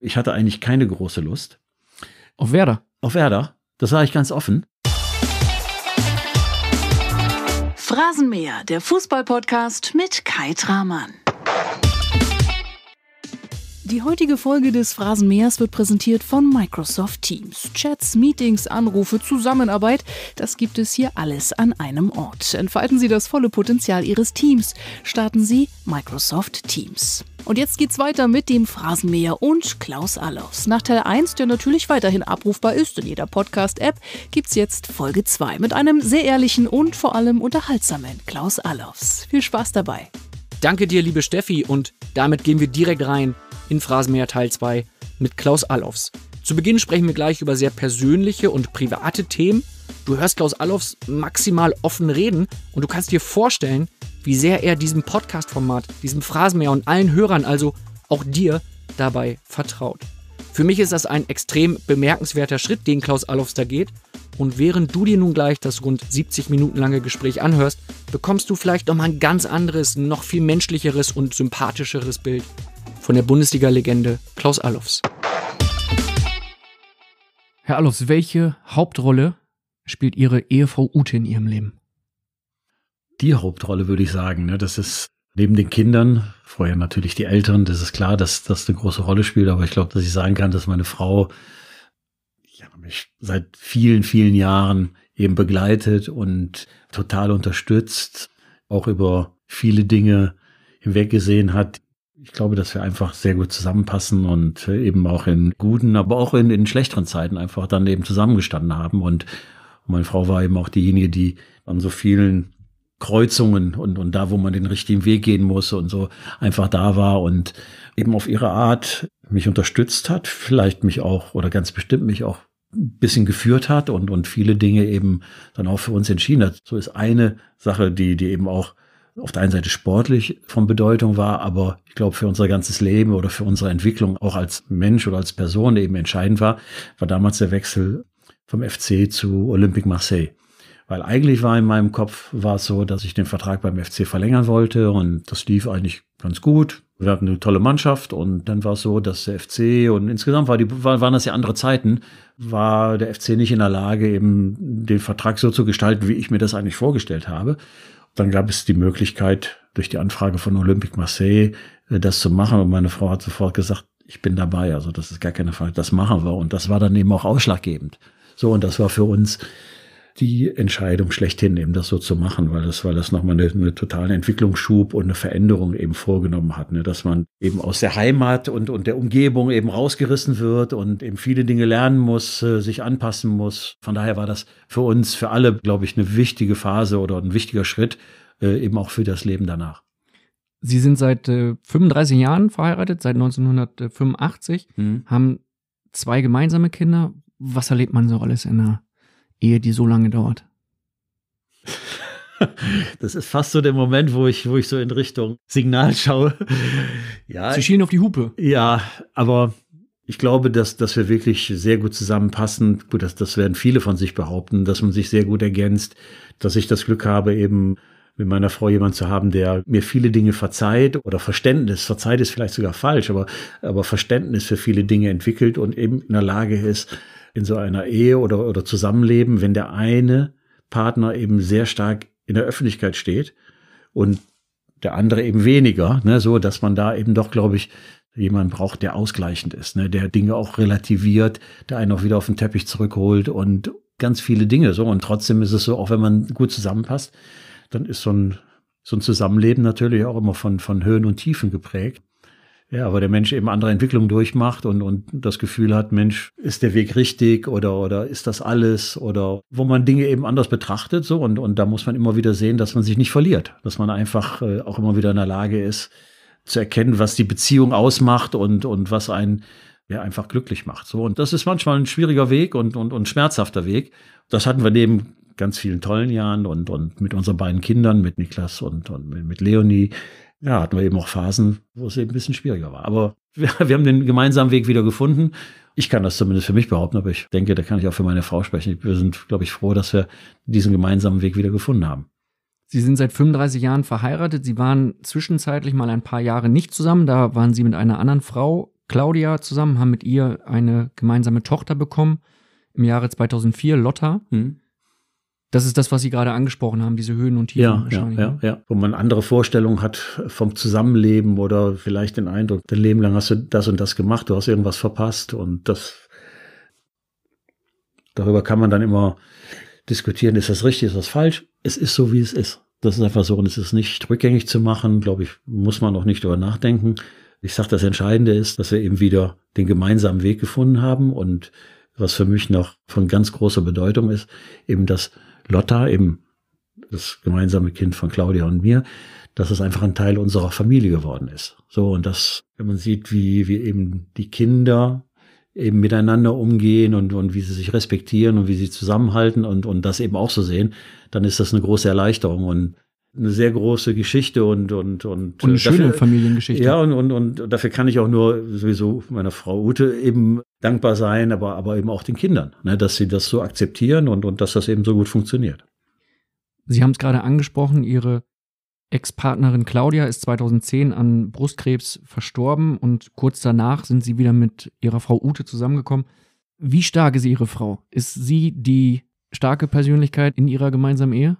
Ich hatte eigentlich keine große Lust. Auf Werder? Auf Werder. Das sage ich ganz offen. Phrasenmäher, der Fußballpodcast mit Kai Tramann. Die heutige Folge des Phrasenmähers wird präsentiert von Microsoft Teams. Chats, Meetings, Anrufe, Zusammenarbeit, das gibt es hier alles an einem Ort. Entfalten Sie das volle Potenzial Ihres Teams. Starten Sie Microsoft Teams. Und jetzt geht's weiter mit dem Phrasenmäher und Klaus Allofs. Nach Teil 1, der natürlich weiterhin abrufbar ist in jeder Podcast-App, gibt's jetzt Folge 2 mit einem sehr ehrlichen und vor allem unterhaltsamen Klaus Allofs. Viel Spaß dabei! Danke dir, liebe Steffi, und damit gehen wir direkt rein in Phrasenmäher Teil 2 mit Klaus Allofs. Zu Beginn sprechen wir gleich über sehr persönliche und private Themen. Du hörst Klaus Allofs maximal offen reden und du kannst dir vorstellen, wie sehr er diesem Podcast-Format, diesem Phrasenmäher und allen Hörern, also auch dir, dabei vertraut. Für mich ist das ein extrem bemerkenswerter Schritt, den Klaus Allofs da geht und während du dir nun gleich das rund 70 Minuten lange Gespräch anhörst, bekommst du vielleicht nochmal ein ganz anderes, noch viel menschlicheres und sympathischeres Bild von der Bundesliga-Legende Klaus Allofs. Herr Allofs, welche Hauptrolle spielt Ihre Ehefrau Ute in Ihrem Leben? Die Hauptrolle würde ich sagen, ne, das ist neben den Kindern, vorher natürlich die Eltern, das ist klar, dass das eine große Rolle spielt, aber ich glaube, dass ich sagen kann, dass meine Frau ich seit vielen, vielen Jahren eben begleitet und total unterstützt, auch über viele Dinge hinweggesehen hat. Ich glaube, dass wir einfach sehr gut zusammenpassen und eben auch in guten, aber auch in, in schlechteren Zeiten einfach dann eben zusammengestanden haben. Und meine Frau war eben auch diejenige, die an so vielen Kreuzungen und, und da, wo man den richtigen Weg gehen muss und so einfach da war und eben auf ihre Art mich unterstützt hat, vielleicht mich auch oder ganz bestimmt mich auch bisschen geführt hat und, und viele Dinge eben dann auch für uns entschieden hat. So ist eine Sache, die, die eben auch auf der einen Seite sportlich von Bedeutung war, aber ich glaube für unser ganzes Leben oder für unsere Entwicklung auch als Mensch oder als Person eben entscheidend war, war damals der Wechsel vom FC zu Olympique Marseille. Weil eigentlich war in meinem Kopf war es so, dass ich den Vertrag beim FC verlängern wollte und das lief eigentlich ganz gut wir hatten eine tolle Mannschaft und dann war es so, dass der FC und insgesamt war die, waren das ja andere Zeiten, war der FC nicht in der Lage, eben den Vertrag so zu gestalten, wie ich mir das eigentlich vorgestellt habe. Dann gab es die Möglichkeit, durch die Anfrage von Olympique Marseille äh, das zu machen und meine Frau hat sofort gesagt, ich bin dabei, also das ist gar keine Frage, das machen wir und das war dann eben auch ausschlaggebend. So und das war für uns die Entscheidung schlechthin, eben das so zu machen, weil das, weil das nochmal eine, eine totale Entwicklungsschub und eine Veränderung eben vorgenommen hat, ne? dass man eben aus der Heimat und, und der Umgebung eben rausgerissen wird und eben viele Dinge lernen muss, äh, sich anpassen muss. Von daher war das für uns, für alle, glaube ich, eine wichtige Phase oder ein wichtiger Schritt, äh, eben auch für das Leben danach. Sie sind seit 35 äh, Jahren verheiratet, seit 1985, mhm. haben zwei gemeinsame Kinder. Was erlebt man so alles in einer Ehe, die so lange dauert. Das ist fast so der Moment, wo ich, wo ich so in Richtung Signal schaue. Ja, Sie schielen auf die Hupe. Ja, aber ich glaube, dass, dass wir wirklich sehr gut zusammenpassen. Gut, das, das werden viele von sich behaupten, dass man sich sehr gut ergänzt, dass ich das Glück habe, eben mit meiner Frau jemand zu haben, der mir viele Dinge verzeiht oder Verständnis, verzeiht ist vielleicht sogar falsch, aber, aber Verständnis für viele Dinge entwickelt und eben in der Lage ist, in so einer Ehe oder, oder Zusammenleben, wenn der eine Partner eben sehr stark in der Öffentlichkeit steht und der andere eben weniger, ne, so dass man da eben doch, glaube ich, jemanden braucht, der ausgleichend ist, ne, der Dinge auch relativiert, der einen auch wieder auf den Teppich zurückholt und ganz viele Dinge so. Und trotzdem ist es so, auch wenn man gut zusammenpasst, dann ist so ein, so ein Zusammenleben natürlich auch immer von, von Höhen und Tiefen geprägt. Ja, aber der Mensch eben andere Entwicklungen durchmacht und, und das Gefühl hat, Mensch, ist der Weg richtig oder, oder ist das alles oder wo man Dinge eben anders betrachtet so und, und da muss man immer wieder sehen, dass man sich nicht verliert, dass man einfach äh, auch immer wieder in der Lage ist, zu erkennen, was die Beziehung ausmacht und, und was einen ja, einfach glücklich macht. So, und das ist manchmal ein schwieriger Weg und, und, und schmerzhafter Weg. Das hatten wir neben ganz vielen tollen Jahren und, und mit unseren beiden Kindern, mit Niklas und, und mit Leonie, ja, hatten wir eben auch Phasen, wo es eben ein bisschen schwieriger war. Aber wir, wir, haben den gemeinsamen Weg wieder gefunden. Ich kann das zumindest für mich behaupten, aber ich denke, da kann ich auch für meine Frau sprechen. Wir sind, glaube ich, froh, dass wir diesen gemeinsamen Weg wieder gefunden haben. Sie sind seit 35 Jahren verheiratet. Sie waren zwischenzeitlich mal ein paar Jahre nicht zusammen. Da waren Sie mit einer anderen Frau, Claudia, zusammen, haben mit ihr eine gemeinsame Tochter bekommen im Jahre 2004, Lotta. Hm. Das ist das, was Sie gerade angesprochen haben, diese Höhen und Tiefen ja, wahrscheinlich. Ja, ne? ja, Wo man andere Vorstellungen hat vom Zusammenleben oder vielleicht den Eindruck, dein Leben lang hast du das und das gemacht, du hast irgendwas verpasst und das, darüber kann man dann immer diskutieren, ist das richtig, ist das falsch? Es ist so, wie es ist. Das ist einfach so und es ist nicht rückgängig zu machen, glaube ich, muss man auch nicht drüber nachdenken. Ich sage, das Entscheidende ist, dass wir eben wieder den gemeinsamen Weg gefunden haben und was für mich noch von ganz großer Bedeutung ist, eben das Lotta, eben das gemeinsame Kind von Claudia und mir, dass es einfach ein Teil unserer Familie geworden ist. So, und das, wenn man sieht, wie, wie eben die Kinder eben miteinander umgehen und, und wie sie sich respektieren und wie sie zusammenhalten und, und das eben auch so sehen, dann ist das eine große Erleichterung und eine sehr große Geschichte und und und, und eine dafür, schöne Familiengeschichte. Ja, und, und und dafür kann ich auch nur sowieso meiner Frau Ute eben dankbar sein, aber, aber eben auch den Kindern, ne, dass sie das so akzeptieren und, und dass das eben so gut funktioniert. Sie haben es gerade angesprochen, Ihre Ex-Partnerin Claudia ist 2010 an Brustkrebs verstorben und kurz danach sind Sie wieder mit Ihrer Frau Ute zusammengekommen. Wie stark ist Ihre Frau? Ist sie die starke Persönlichkeit in Ihrer gemeinsamen Ehe?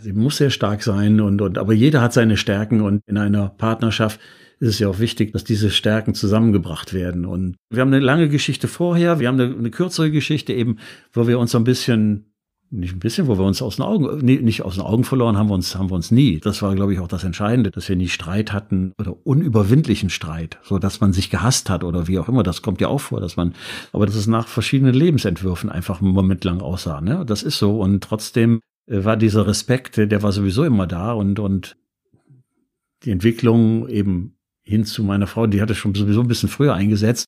Sie muss sehr stark sein und, und aber jeder hat seine Stärken und in einer Partnerschaft ist es ja auch wichtig, dass diese Stärken zusammengebracht werden. Und wir haben eine lange Geschichte vorher, wir haben eine, eine kürzere Geschichte eben, wo wir uns ein bisschen nicht ein bisschen, wo wir uns aus den Augen, nee, nicht aus den Augen verloren haben wir uns, haben wir uns nie. Das war, glaube ich, auch das Entscheidende, dass wir nie Streit hatten oder unüberwindlichen Streit, so dass man sich gehasst hat oder wie auch immer. Das kommt ja auch vor, dass man, aber dass es nach verschiedenen Lebensentwürfen einfach einen Moment lang aussah, ne? Das ist so. Und trotzdem äh, war dieser Respekt, der war sowieso immer da und, und die Entwicklung eben hin zu meiner Frau, die hatte schon sowieso ein bisschen früher eingesetzt.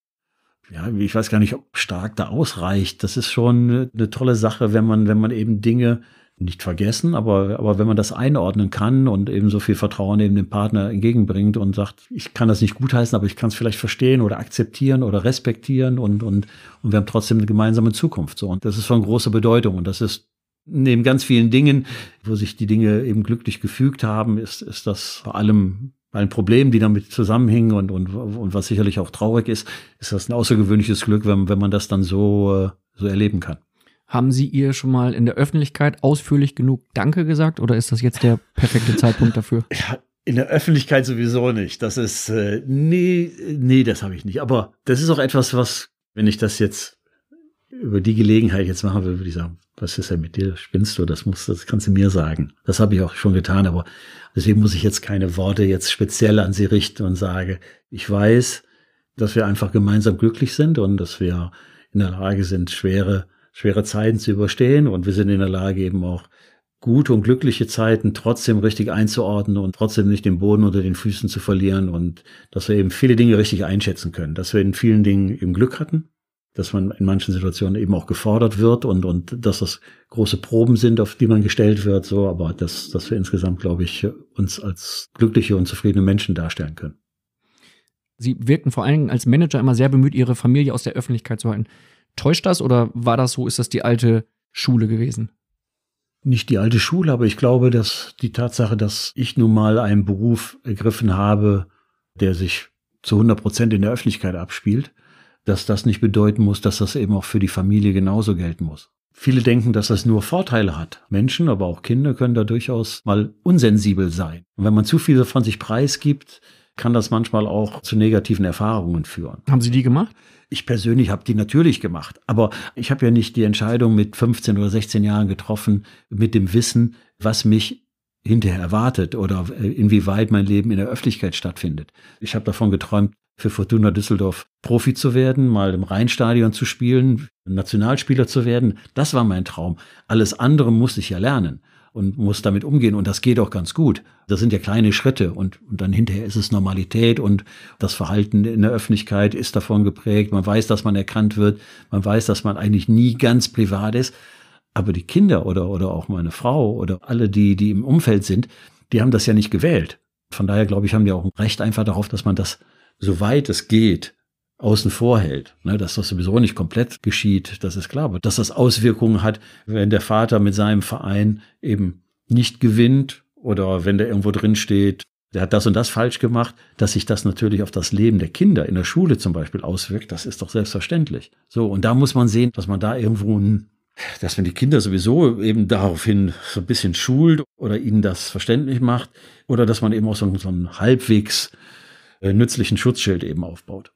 Ja, ich weiß gar nicht, ob stark da ausreicht. Das ist schon eine tolle Sache, wenn man, wenn man eben Dinge nicht vergessen, aber, aber wenn man das einordnen kann und eben so viel Vertrauen eben dem Partner entgegenbringt und sagt, ich kann das nicht gutheißen, aber ich kann es vielleicht verstehen oder akzeptieren oder respektieren und, und, und wir haben trotzdem eine gemeinsame Zukunft. So, und das ist von großer Bedeutung und das ist neben ganz vielen Dingen, wo sich die Dinge eben glücklich gefügt haben, ist, ist das vor allem allen Problemen, die damit zusammenhängen und, und, und was sicherlich auch traurig ist, ist das ein außergewöhnliches Glück, wenn, wenn man das dann so, äh, so erleben kann. Haben Sie ihr schon mal in der Öffentlichkeit ausführlich genug Danke gesagt oder ist das jetzt der perfekte Zeitpunkt dafür? Ja, in der Öffentlichkeit sowieso nicht. Das ist, äh, nee, nee, das habe ich nicht. Aber das ist auch etwas, was, wenn ich das jetzt über die Gelegenheit jetzt machen würde, würde ich sagen, was ist denn mit dir? Spinnst du? Das muss, das kannst du mir sagen. Das habe ich auch schon getan, aber deswegen muss ich jetzt keine Worte jetzt speziell an sie richten und sage, ich weiß, dass wir einfach gemeinsam glücklich sind und dass wir in der Lage sind, schwere, schwere Zeiten zu überstehen und wir sind in der Lage eben auch gute und glückliche Zeiten trotzdem richtig einzuordnen und trotzdem nicht den Boden unter den Füßen zu verlieren und dass wir eben viele Dinge richtig einschätzen können, dass wir in vielen Dingen eben Glück hatten dass man in manchen Situationen eben auch gefordert wird und, und dass das große Proben sind, auf die man gestellt wird, so, aber dass, dass wir insgesamt, glaube ich, uns als glückliche und zufriedene Menschen darstellen können. Sie wirkten vor allen Dingen als Manager immer sehr bemüht, ihre Familie aus der Öffentlichkeit zu halten. Täuscht das oder war das so, ist das die alte Schule gewesen? Nicht die alte Schule, aber ich glaube, dass die Tatsache, dass ich nun mal einen Beruf ergriffen habe, der sich zu 100 Prozent in der Öffentlichkeit abspielt, dass das nicht bedeuten muss, dass das eben auch für die Familie genauso gelten muss. Viele denken, dass das nur Vorteile hat. Menschen, aber auch Kinder können da durchaus mal unsensibel sein. Und wenn man zu viel von sich preisgibt, kann das manchmal auch zu negativen Erfahrungen führen. Haben Sie die gemacht? Ich persönlich habe die natürlich gemacht, aber ich habe ja nicht die Entscheidung mit 15 oder 16 Jahren getroffen mit dem Wissen, was mich hinterher erwartet oder inwieweit mein Leben in der Öffentlichkeit stattfindet. Ich habe davon geträumt, für Fortuna Düsseldorf Profi zu werden, mal im Rheinstadion zu spielen, Nationalspieler zu werden. Das war mein Traum. Alles andere musste ich ja lernen und muss damit umgehen. Und das geht auch ganz gut. Das sind ja kleine Schritte und, und dann hinterher ist es Normalität und das Verhalten in der Öffentlichkeit ist davon geprägt. Man weiß, dass man erkannt wird. Man weiß, dass man eigentlich nie ganz privat ist. Aber die Kinder oder, oder auch meine Frau oder alle, die, die im Umfeld sind, die haben das ja nicht gewählt. Von daher glaube ich, haben die auch ein Recht einfach darauf, dass man das soweit es geht, außen vor hält. Ne, dass das sowieso nicht komplett geschieht, das ist klar. Aber dass das Auswirkungen hat, wenn der Vater mit seinem Verein eben nicht gewinnt oder wenn der irgendwo drin steht, der hat das und das falsch gemacht, dass sich das natürlich auf das Leben der Kinder in der Schule zum Beispiel auswirkt, das ist doch selbstverständlich. So, und da muss man sehen, dass man da irgendwo ein dass man die Kinder sowieso eben daraufhin so ein bisschen schult oder ihnen das verständlich macht oder dass man eben auch so, so einen halbwegs äh, nützlichen Schutzschild eben aufbaut.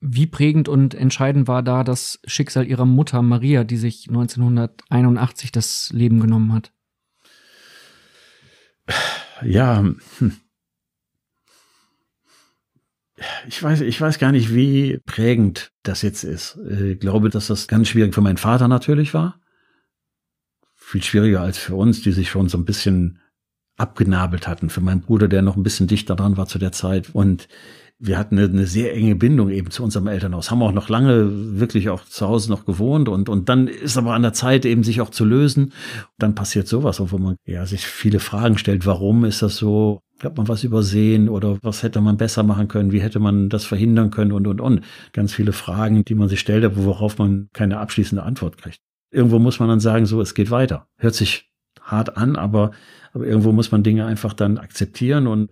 Wie prägend und entscheidend war da das Schicksal ihrer Mutter Maria, die sich 1981 das Leben genommen hat? Ja, hm. ich weiß, ich weiß gar nicht, wie prägend das jetzt ist. Äh, ich glaube, dass das ganz schwierig für meinen Vater natürlich war. Viel schwieriger als für uns, die sich schon so ein bisschen abgenabelt hatten für meinen Bruder, der noch ein bisschen dichter dran war zu der Zeit. Und wir hatten eine, eine, sehr enge Bindung eben zu unserem Elternhaus, haben auch noch lange wirklich auch zu Hause noch gewohnt und, und dann ist aber an der Zeit eben sich auch zu lösen. Dann passiert sowas, wo man ja sich viele Fragen stellt, warum ist das so? Hat man was übersehen oder was hätte man besser machen können? Wie hätte man das verhindern können und, und, und. Ganz viele Fragen, die man sich stellt, worauf man keine abschließende Antwort kriegt. Irgendwo muss man dann sagen, so, es geht weiter. Hört sich hart an, aber aber irgendwo muss man Dinge einfach dann akzeptieren und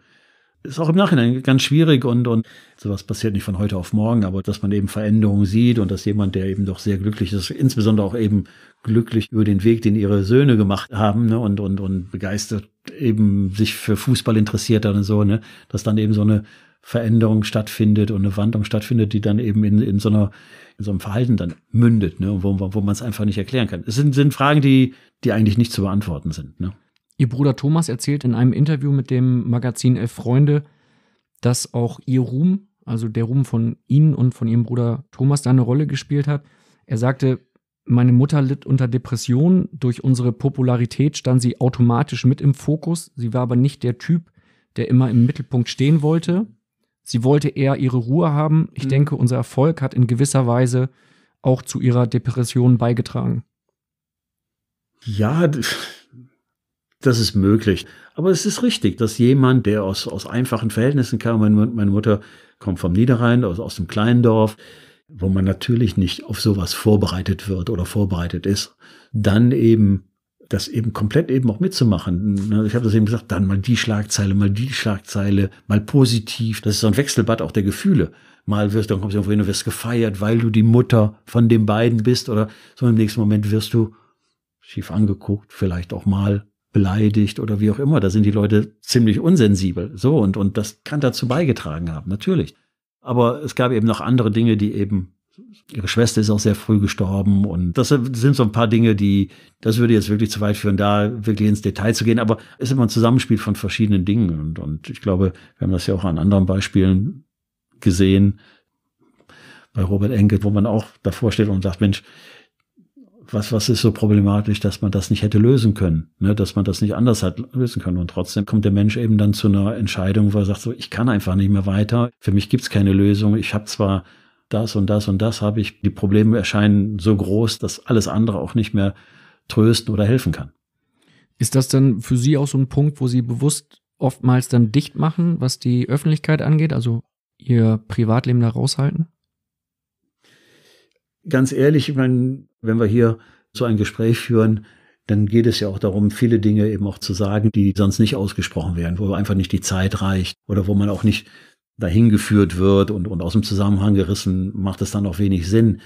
ist auch im Nachhinein ganz schwierig und, und sowas passiert nicht von heute auf morgen, aber dass man eben Veränderungen sieht und dass jemand, der eben doch sehr glücklich ist, insbesondere auch eben glücklich über den Weg, den ihre Söhne gemacht haben ne, und, und, und begeistert eben sich für Fußball interessiert hat und so, ne, dass dann eben so eine Veränderung stattfindet und eine Wandlung stattfindet, die dann eben in, in so einer, in so einem Verhalten dann mündet, ne, wo, wo man es einfach nicht erklären kann. Es sind, sind Fragen, die, die eigentlich nicht zu beantworten sind, ne. Ihr Bruder Thomas erzählt in einem Interview mit dem Magazin Elf Freunde, dass auch ihr Ruhm, also der Ruhm von Ihnen und von Ihrem Bruder Thomas, da eine Rolle gespielt hat. Er sagte, meine Mutter litt unter Depressionen. Durch unsere Popularität stand sie automatisch mit im Fokus. Sie war aber nicht der Typ, der immer im Mittelpunkt stehen wollte. Sie wollte eher ihre Ruhe haben. Ich mhm. denke, unser Erfolg hat in gewisser Weise auch zu ihrer Depression beigetragen. Ja, das ist möglich. Aber es ist richtig, dass jemand, der aus, aus einfachen Verhältnissen kam, meine, meine Mutter kommt vom Niederrhein, aus, aus dem kleinen Dorf, wo man natürlich nicht auf sowas vorbereitet wird oder vorbereitet ist, dann eben das eben komplett eben auch mitzumachen. Ne, ich habe das eben gesagt, dann mal die Schlagzeile, mal die Schlagzeile, mal positiv. Das ist so ein Wechselbad auch der Gefühle. Mal wirst du, dann kommst du irgendwo hin und wirst gefeiert, weil du die Mutter von den beiden bist oder so im nächsten Moment wirst du schief angeguckt, vielleicht auch mal beleidigt oder wie auch immer. Da sind die Leute ziemlich unsensibel. So, und, und das kann dazu beigetragen haben, natürlich. Aber es gab eben noch andere Dinge, die eben, ihre Schwester ist auch sehr früh gestorben und das sind so ein paar Dinge, die, das würde jetzt wirklich zu weit führen, da wirklich ins Detail zu gehen. Aber es ist immer ein Zusammenspiel von verschiedenen Dingen und, und ich glaube, wir haben das ja auch an anderen Beispielen gesehen, bei Robert Enkel, wo man auch davor steht und sagt, Mensch, was, was ist so problematisch, dass man das nicht hätte lösen können, ne? dass man das nicht anders hat lösen können. Und trotzdem kommt der Mensch eben dann zu einer Entscheidung, wo er sagt, so, ich kann einfach nicht mehr weiter, für mich gibt's keine Lösung, ich habe zwar das und das und das habe ich, die Probleme erscheinen so groß, dass alles andere auch nicht mehr trösten oder helfen kann. Ist das dann für Sie auch so ein Punkt, wo Sie bewusst oftmals dann dicht machen, was die Öffentlichkeit angeht, also Ihr Privatleben da raushalten? Ganz ehrlich, ich meine, wenn wir hier so ein Gespräch führen, dann geht es ja auch darum, viele Dinge eben auch zu sagen, die sonst nicht ausgesprochen werden, wo einfach nicht die Zeit reicht oder wo man auch nicht dahin geführt wird und, und aus dem Zusammenhang gerissen, macht es dann auch wenig Sinn.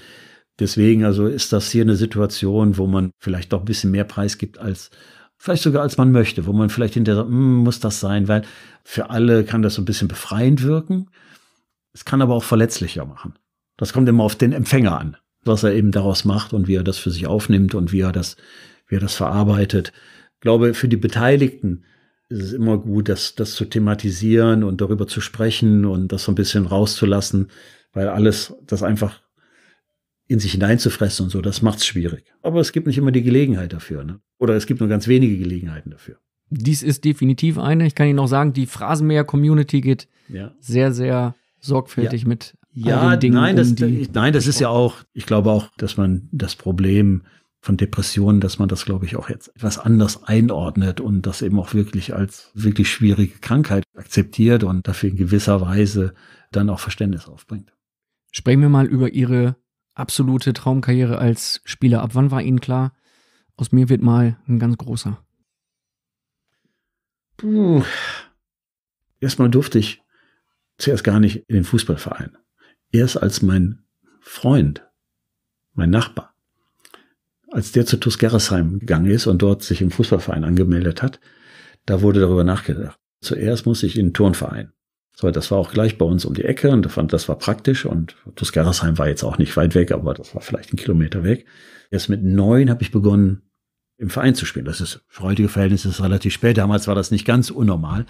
Deswegen also ist das hier eine Situation, wo man vielleicht doch ein bisschen mehr Preis gibt als vielleicht sogar als man möchte, wo man vielleicht hinterher sagt, hm, muss das sein, weil für alle kann das so ein bisschen befreiend wirken. Es kann aber auch verletzlicher machen. Das kommt immer auf den Empfänger an was er eben daraus macht und wie er das für sich aufnimmt und wie er das, wie er das verarbeitet. Ich glaube, für die Beteiligten ist es immer gut, das, das zu thematisieren und darüber zu sprechen und das so ein bisschen rauszulassen, weil alles, das einfach in sich hineinzufressen und so, das macht es schwierig. Aber es gibt nicht immer die Gelegenheit dafür. Ne? Oder es gibt nur ganz wenige Gelegenheiten dafür. Dies ist definitiv eine. Ich kann Ihnen auch sagen, die Phrasenmäher-Community geht ja. sehr, sehr sorgfältig ja. mit ja, Dingen, nein, das, um die, äh, nein, das ist ja auch, ich glaube auch, dass man das Problem von Depressionen, dass man das, glaube ich, auch jetzt etwas anders einordnet und das eben auch wirklich als wirklich schwierige Krankheit akzeptiert und dafür in gewisser Weise dann auch Verständnis aufbringt. Sprechen wir mal über Ihre absolute Traumkarriere als Spieler ab. Wann war Ihnen klar, aus mir wird mal ein ganz großer? Puh. Erstmal durfte ich zuerst gar nicht in den Fußballverein erst als mein Freund, mein Nachbar, als der zu TuS Gerresheim gegangen ist und dort sich im Fußballverein angemeldet hat, da wurde darüber nachgedacht. Zuerst muss ich in den Turnverein. So, das war auch gleich bei uns um die Ecke und fand, das war praktisch und TuS Gerresheim war jetzt auch nicht weit weg, aber das war vielleicht ein Kilometer weg. Erst mit neun habe ich begonnen, im Verein zu spielen. Das ist für heutige ist relativ spät. Damals war das nicht ganz unnormal.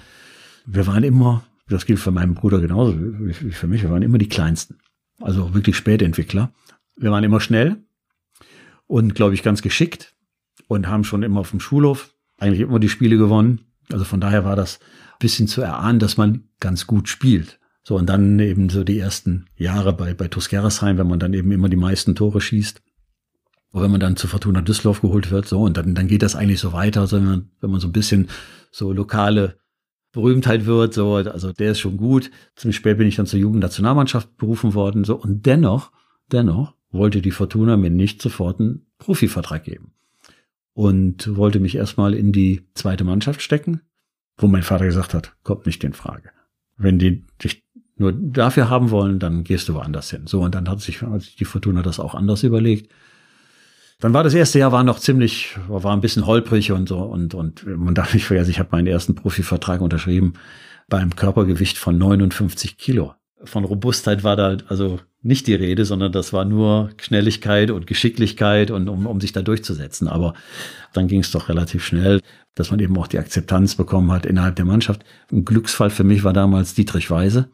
Wir waren immer das gilt für meinen Bruder genauso wie für mich. Wir waren immer die Kleinsten. Also wirklich Spätentwickler. Wir waren immer schnell und, glaube ich, ganz geschickt und haben schon immer auf dem Schulhof eigentlich immer die Spiele gewonnen. Also von daher war das ein bisschen zu erahnen, dass man ganz gut spielt. So, und dann eben so die ersten Jahre bei, bei Tuskeresheim, wenn man dann eben immer die meisten Tore schießt. Oder wenn man dann zu Fortuna Düsseldorf geholt wird, so, und dann, dann geht das eigentlich so weiter, sondern wenn man so ein bisschen so lokale Berühmtheit halt wird, so, also der ist schon gut. Ziemlich spät bin ich dann zur Jugendnationalmannschaft berufen worden, so. Und dennoch, dennoch wollte die Fortuna mir nicht sofort einen Profivertrag geben. Und wollte mich erstmal in die zweite Mannschaft stecken, wo mein Vater gesagt hat, kommt nicht in Frage. Wenn die dich nur dafür haben wollen, dann gehst du woanders hin. So, und dann hat sich, die Fortuna das auch anders überlegt dann war das erste Jahr war noch ziemlich, war ein bisschen holprig und so und und man darf nicht vergessen, ich habe meinen ersten Profivertrag unterschrieben beim Körpergewicht von 59 Kilo. Von Robustheit war da also nicht die Rede, sondern das war nur Schnelligkeit und Geschicklichkeit und um, um sich da durchzusetzen. Aber dann ging es doch relativ schnell, dass man eben auch die Akzeptanz bekommen hat innerhalb der Mannschaft. Ein Glücksfall für mich war damals Dietrich Weise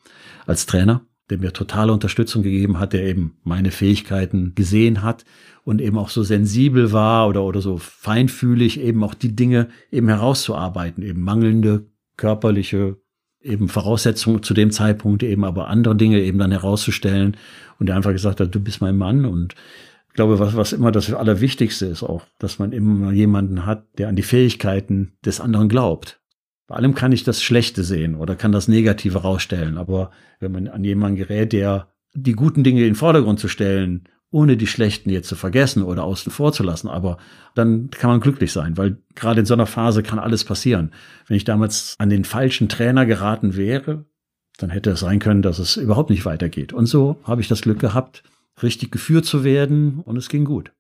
als Trainer, der mir totale Unterstützung gegeben hat, der eben meine Fähigkeiten gesehen hat und eben auch so sensibel war oder, oder so feinfühlig, eben auch die Dinge eben herauszuarbeiten, eben mangelnde körperliche eben Voraussetzungen zu dem Zeitpunkt eben, aber andere Dinge eben dann herauszustellen und der einfach gesagt hat, du bist mein Mann und ich glaube, was, was immer das Allerwichtigste ist auch, dass man immer jemanden hat, der an die Fähigkeiten des anderen glaubt bei allem kann ich das Schlechte sehen oder kann das Negative rausstellen. Aber wenn man an jemanden gerät, der die guten Dinge in den Vordergrund zu stellen, ohne die schlechten jetzt zu vergessen oder außen vor zu lassen, aber dann kann man glücklich sein, weil gerade in so einer Phase kann alles passieren. Wenn ich damals an den falschen Trainer geraten wäre, dann hätte es sein können, dass es überhaupt nicht weitergeht. Und so habe ich das Glück gehabt, richtig geführt zu werden und es ging gut.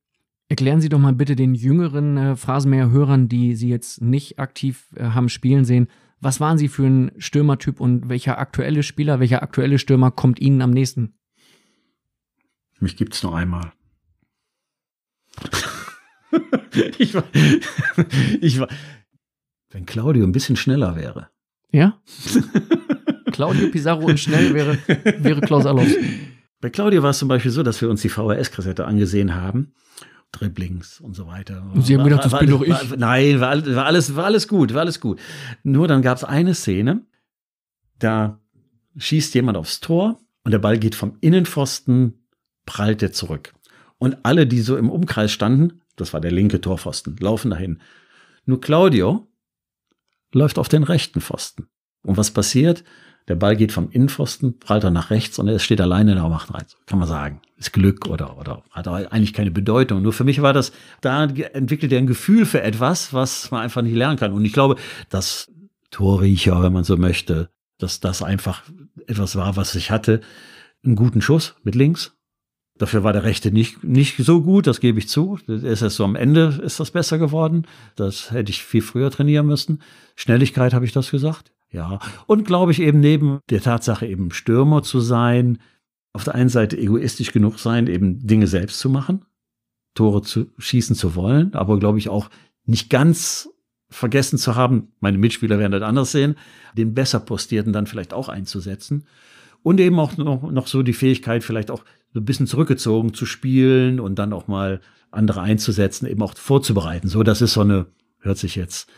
Erklären Sie doch mal bitte den jüngeren äh, Phrasenmäher-Hörern, die Sie jetzt nicht aktiv äh, haben spielen sehen, was waren Sie für ein Stürmertyp und welcher aktuelle Spieler, welcher aktuelle Stürmer kommt Ihnen am nächsten? Mich gibt es nur einmal. ich war, ich war, wenn Claudio ein bisschen schneller wäre. Ja? Claudio Pizarro und schnell wäre, wäre Klaus Allofs. Bei Claudio war es zum Beispiel so, dass wir uns die VHS-Kassette angesehen haben Dribblings und so weiter. Und Sie haben war, gedacht, das bin doch ich. War, nein, war, war, alles, war alles gut, war alles gut. Nur dann gab es eine Szene, da schießt jemand aufs Tor und der Ball geht vom Innenpfosten, prallt er zurück. Und alle, die so im Umkreis standen, das war der linke Torpfosten, laufen dahin. Nur Claudio läuft auf den rechten Pfosten. Und was passiert? Der Ball geht vom Innenpfosten, prallt er nach rechts und er steht alleine in der macht rein. Kann man sagen. Ist Glück oder, oder hat eigentlich keine Bedeutung. Nur für mich war das, da entwickelt er ein Gefühl für etwas, was man einfach nicht lernen kann. Und ich glaube, dass Torriecher, wenn man so möchte, dass das einfach etwas war, was ich hatte. Einen guten Schuss mit links. Dafür war der rechte nicht, nicht so gut, das gebe ich zu. Ist erst so am Ende ist das besser geworden. Das hätte ich viel früher trainieren müssen. Schnelligkeit habe ich das gesagt. Ja, und glaube ich eben neben der Tatsache eben Stürmer zu sein, auf der einen Seite egoistisch genug sein, eben Dinge selbst zu machen, Tore zu schießen zu wollen, aber glaube ich auch nicht ganz vergessen zu haben, meine Mitspieler werden das anders sehen, den besser postierten dann vielleicht auch einzusetzen und eben auch noch, noch so die Fähigkeit vielleicht auch so ein bisschen zurückgezogen zu spielen und dann auch mal andere einzusetzen, eben auch vorzubereiten. So, das ist so eine, hört sich jetzt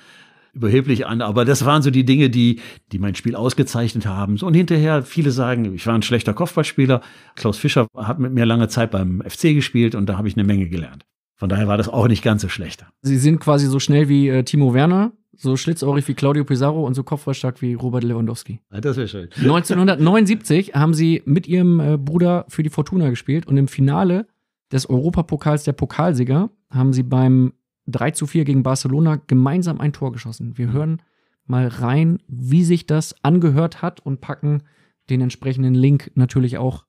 überheblich an, aber das waren so die Dinge, die, die mein Spiel ausgezeichnet haben. und hinterher, viele sagen, ich war ein schlechter Kopfballspieler. Klaus Fischer hat mit mir lange Zeit beim FC gespielt und da habe ich eine Menge gelernt. Von daher war das auch nicht ganz so schlecht. Sie sind quasi so schnell wie äh, Timo Werner, so schlitzohrig wie Claudio Pizarro und so kopfballstark wie Robert Lewandowski. Das wäre schön. 1979 haben sie mit ihrem äh, Bruder für die Fortuna gespielt und im Finale des Europapokals der Pokalsieger haben sie beim 3 zu 4 gegen Barcelona gemeinsam ein Tor geschossen. Wir hören mal rein, wie sich das angehört hat und packen den entsprechenden Link natürlich auch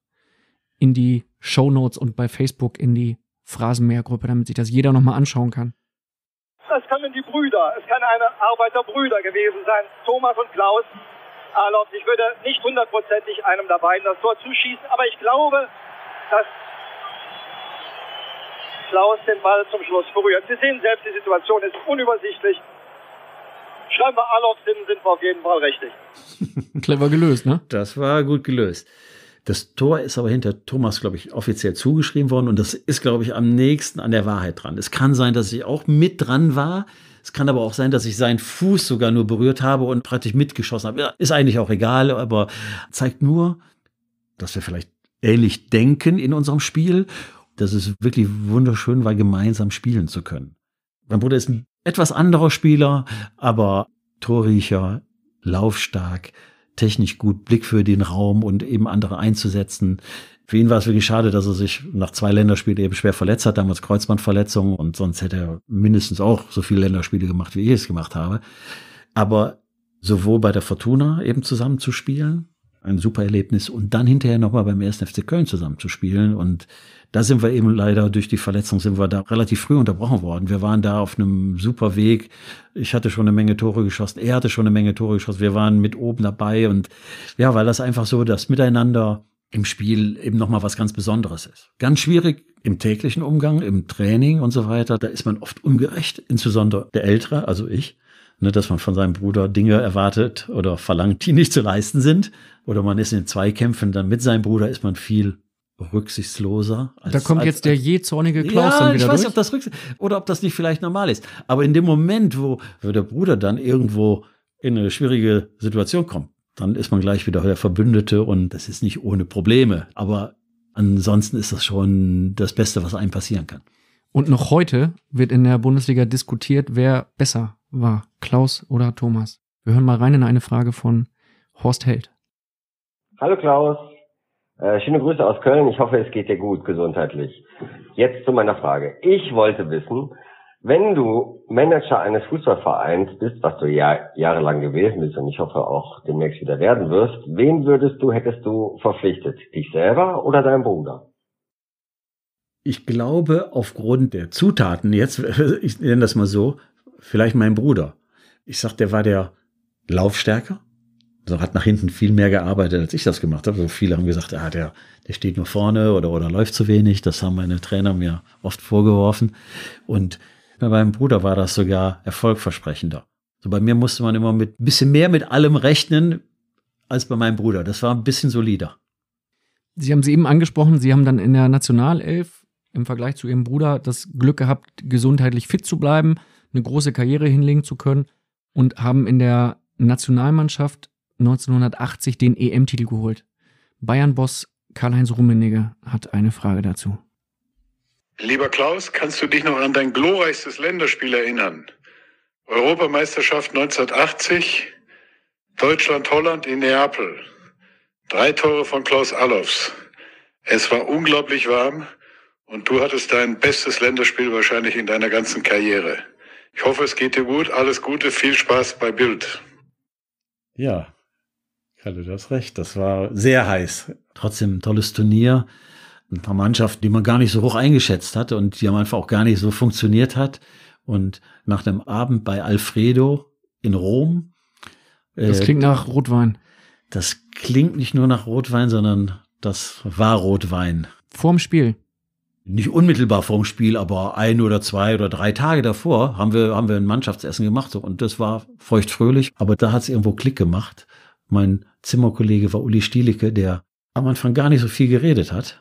in die Show Notes und bei Facebook in die Phrasenmehrgruppe, damit sich das jeder nochmal anschauen kann. Es können die Brüder, es kann eine Arbeiterbrüder gewesen sein, Thomas und Klaus. Arnold, ich würde nicht hundertprozentig einem dabei beiden das Tor zuschießen, aber ich glaube, dass Klaus den Ball zum Schluss berührt. Sie sehen selbst, die Situation ist unübersichtlich. Scheinbar alle Optionen sind wir auf jeden Fall richtig. Clever gelöst, ne? Das war gut gelöst. Das Tor ist aber hinter Thomas, glaube ich, offiziell zugeschrieben worden und das ist, glaube ich, am nächsten an der Wahrheit dran. Es kann sein, dass ich auch mit dran war. Es kann aber auch sein, dass ich seinen Fuß sogar nur berührt habe und praktisch mitgeschossen habe. Ja, ist eigentlich auch egal, aber zeigt nur, dass wir vielleicht ähnlich denken in unserem Spiel dass es wirklich wunderschön war, gemeinsam spielen zu können. Mein Bruder ist ein etwas anderer Spieler, aber torriecher, laufstark, technisch gut, Blick für den Raum und eben andere einzusetzen. Für ihn war es wirklich schade, dass er sich nach zwei Länderspielen eben schwer verletzt hat, damals Kreuzbandverletzung und sonst hätte er mindestens auch so viele Länderspiele gemacht, wie ich es gemacht habe. Aber sowohl bei der Fortuna eben zusammen zu spielen, ein super Erlebnis und dann hinterher nochmal beim 1. FC Köln zusammenzuspielen. Und da sind wir eben leider durch die Verletzung sind wir da relativ früh unterbrochen worden. Wir waren da auf einem super Weg. Ich hatte schon eine Menge Tore geschossen. Er hatte schon eine Menge Tore geschossen. Wir waren mit oben dabei und ja, weil das einfach so das Miteinander im Spiel eben nochmal was ganz Besonderes ist. Ganz schwierig im täglichen Umgang, im Training und so weiter. Da ist man oft ungerecht, insbesondere der Ältere, also ich ne, dass man von seinem Bruder Dinge erwartet oder verlangt, die nicht zu leisten sind. Oder man ist in Zweikämpfen, dann mit seinem Bruder ist man viel rücksichtsloser. Als, da kommt als, jetzt der je zornige Klaus ja, dann wieder ich weiß, nicht, Ob das Rücksicht, oder ob das nicht vielleicht normal ist. Aber in dem Moment, wo, wo der Bruder dann irgendwo in eine schwierige Situation kommt, dann ist man gleich wieder der Verbündete und das ist nicht ohne Probleme. Aber ansonsten ist das schon das Beste, was einem passieren kann. Und noch heute wird in der Bundesliga diskutiert, wer besser war, Klaus oder Thomas. Wir hören mal rein in eine Frage von Horst Held. Hallo Klaus, äh, schöne Grüße aus Köln. Ich hoffe, es geht dir gut gesundheitlich. Jetzt zu meiner Frage. Ich wollte wissen, wenn du Manager eines Fußballvereins bist, was du ja jahrelang gewesen bist und ich hoffe auch demnächst wieder werden wirst, wen würdest du, hättest du verpflichtet? Dich selber oder deinen Bruder? Ich glaube, aufgrund der Zutaten, jetzt, ich nenne das mal so, vielleicht mein Bruder. Ich sag, der war der Laufstärker, also hat nach hinten viel mehr gearbeitet, als ich das gemacht habe. Also viele haben gesagt, ah, der, der steht nur vorne oder, oder läuft zu wenig. Das haben meine Trainer mir oft vorgeworfen. Und bei meinem Bruder war das sogar erfolgversprechender. So bei mir musste man immer mit ein bisschen mehr mit allem rechnen als bei meinem Bruder. Das war ein bisschen solider. Sie haben sie eben angesprochen, Sie haben dann in der Nationalelf im Vergleich zu Ihrem Bruder das Glück gehabt, gesundheitlich fit zu bleiben eine große Karriere hinlegen zu können und haben in der Nationalmannschaft 1980 den EM-Titel geholt. Bayern-Boss Karl-Heinz Rummenigge hat eine Frage dazu. Lieber Klaus, kannst du dich noch an dein glorreichstes Länderspiel erinnern? Europameisterschaft 1980, Deutschland-Holland in Neapel. Drei Tore von Klaus Allofs. Es war unglaublich warm und du hattest dein bestes Länderspiel wahrscheinlich in deiner ganzen Karriere. Ich hoffe, es geht dir gut. Alles Gute, viel Spaß bei Bild. Ja, Kalle, du hast recht. Das war sehr heiß. Trotzdem ein tolles Turnier. Ein paar Mannschaften, die man gar nicht so hoch eingeschätzt hat und die am Anfang auch gar nicht so funktioniert hat. Und nach dem Abend bei Alfredo in Rom. Äh, das äh, klingt nach Rotwein. Das klingt nicht nur nach Rotwein, sondern das war Rotwein. Vorm Spiel nicht unmittelbar vorm Spiel, aber ein oder zwei oder drei Tage davor haben wir, haben wir ein Mannschaftsessen gemacht. Und das war feuchtfröhlich. Aber da hat es irgendwo Klick gemacht. Mein Zimmerkollege war Uli Stielicke, der am Anfang gar nicht so viel geredet hat.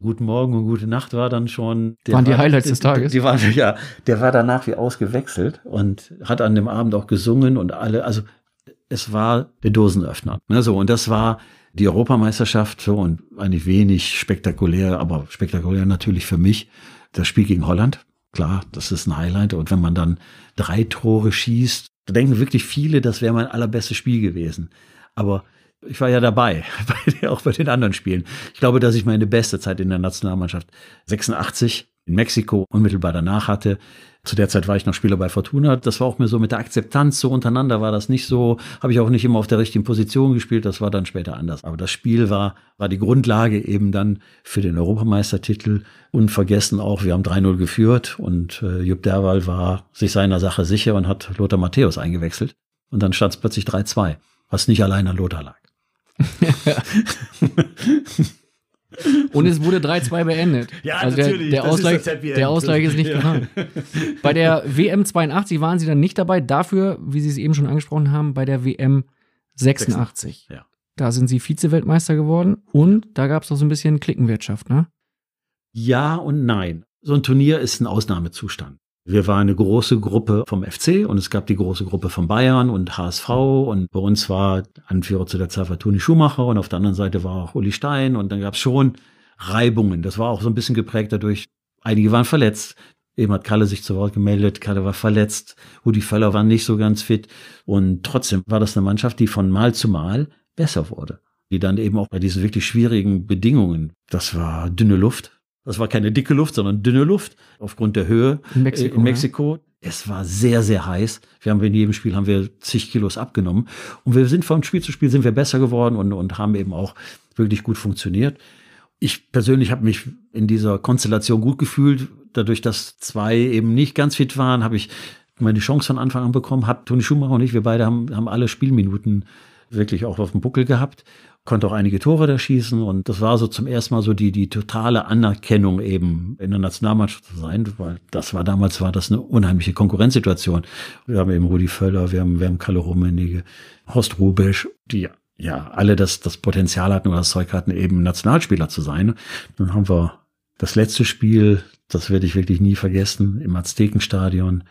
Guten Morgen und gute Nacht war dann schon. waren die war, Highlights des Tages? Die, die waren, ja, der war danach wie ausgewechselt und hat an dem Abend auch gesungen und alle, also es war der Dosenöffner. Ne, so, und das war, die Europameisterschaft, so und eigentlich wenig spektakulär, aber spektakulär natürlich für mich, das Spiel gegen Holland. Klar, das ist ein Highlight. Und wenn man dann drei Tore schießt, da denken wirklich viele, das wäre mein allerbestes Spiel gewesen. Aber ich war ja dabei, bei, auch bei den anderen Spielen. Ich glaube, dass ich meine beste Zeit in der Nationalmannschaft 86 in Mexiko unmittelbar danach hatte. Zu der Zeit war ich noch Spieler bei Fortuna. Das war auch mir so mit der Akzeptanz so untereinander war das nicht so. Habe ich auch nicht immer auf der richtigen Position gespielt. Das war dann später anders. Aber das Spiel war, war die Grundlage eben dann für den Europameistertitel. Und vergessen auch, wir haben 3-0 geführt und äh, Jupp Derwal war sich seiner Sache sicher und hat Lothar Matthäus eingewechselt. Und dann stand es plötzlich 3-2, was nicht allein an Lothar lag. Und es wurde 3-2 beendet. Ja, also natürlich. Der, der Ausgleich, ist, der Ausgleich ist nicht ja. gefahren. Bei der WM 82 waren sie dann nicht dabei. Dafür, wie Sie es eben schon angesprochen haben, bei der WM 86. ja. Da sind sie Vize-Weltmeister geworden und da gab es noch so ein bisschen Klickenwirtschaft, ne? Ja und nein. So ein Turnier ist ein Ausnahmezustand. Wir waren eine große Gruppe vom FC und es gab die große Gruppe von Bayern und HSV und bei uns war Anführer zu der Zeit war Toni Schumacher und auf der anderen Seite war auch Uli Stein und dann gab es schon Reibungen. Das war auch so ein bisschen geprägt dadurch, einige waren verletzt. Eben hat Kalle sich zu Wort gemeldet, Kalle war verletzt, Rudi Völler war nicht so ganz fit und trotzdem war das eine Mannschaft, die von Mal zu Mal besser wurde. Die dann eben auch bei diesen wirklich schwierigen Bedingungen, das war dünne Luft, das war keine dicke Luft, sondern dünne Luft aufgrund der Höhe in Mexiko. Äh, in Mexiko. Ja. Es war sehr, sehr heiß. Wir haben in jedem Spiel haben wir zig Kilos abgenommen und wir sind von Spiel zu Spiel sind wir besser geworden und, und haben eben auch wirklich gut funktioniert. Ich persönlich habe mich in dieser Konstellation gut gefühlt. Dadurch, dass zwei eben nicht ganz fit waren, habe ich meine Chance von Anfang an bekommen. Hat Toni Schumacher und ich, wir beide haben, haben alle Spielminuten wirklich auch auf dem Buckel gehabt konnte auch einige Tore da schießen und das war so zum ersten Mal so die, die totale Anerkennung eben in der Nationalmannschaft zu sein, weil das war damals war das eine unheimliche Konkurrenzsituation. Wir haben eben Rudi Völler, wir haben, wir haben Kalle Rummenigge, Horst Rubisch, die ja alle das, das Potenzial hatten oder das Zeug hatten, eben Nationalspieler zu sein. Dann haben wir das letzte Spiel, das werde ich wirklich nie vergessen, im Aztekenstadion,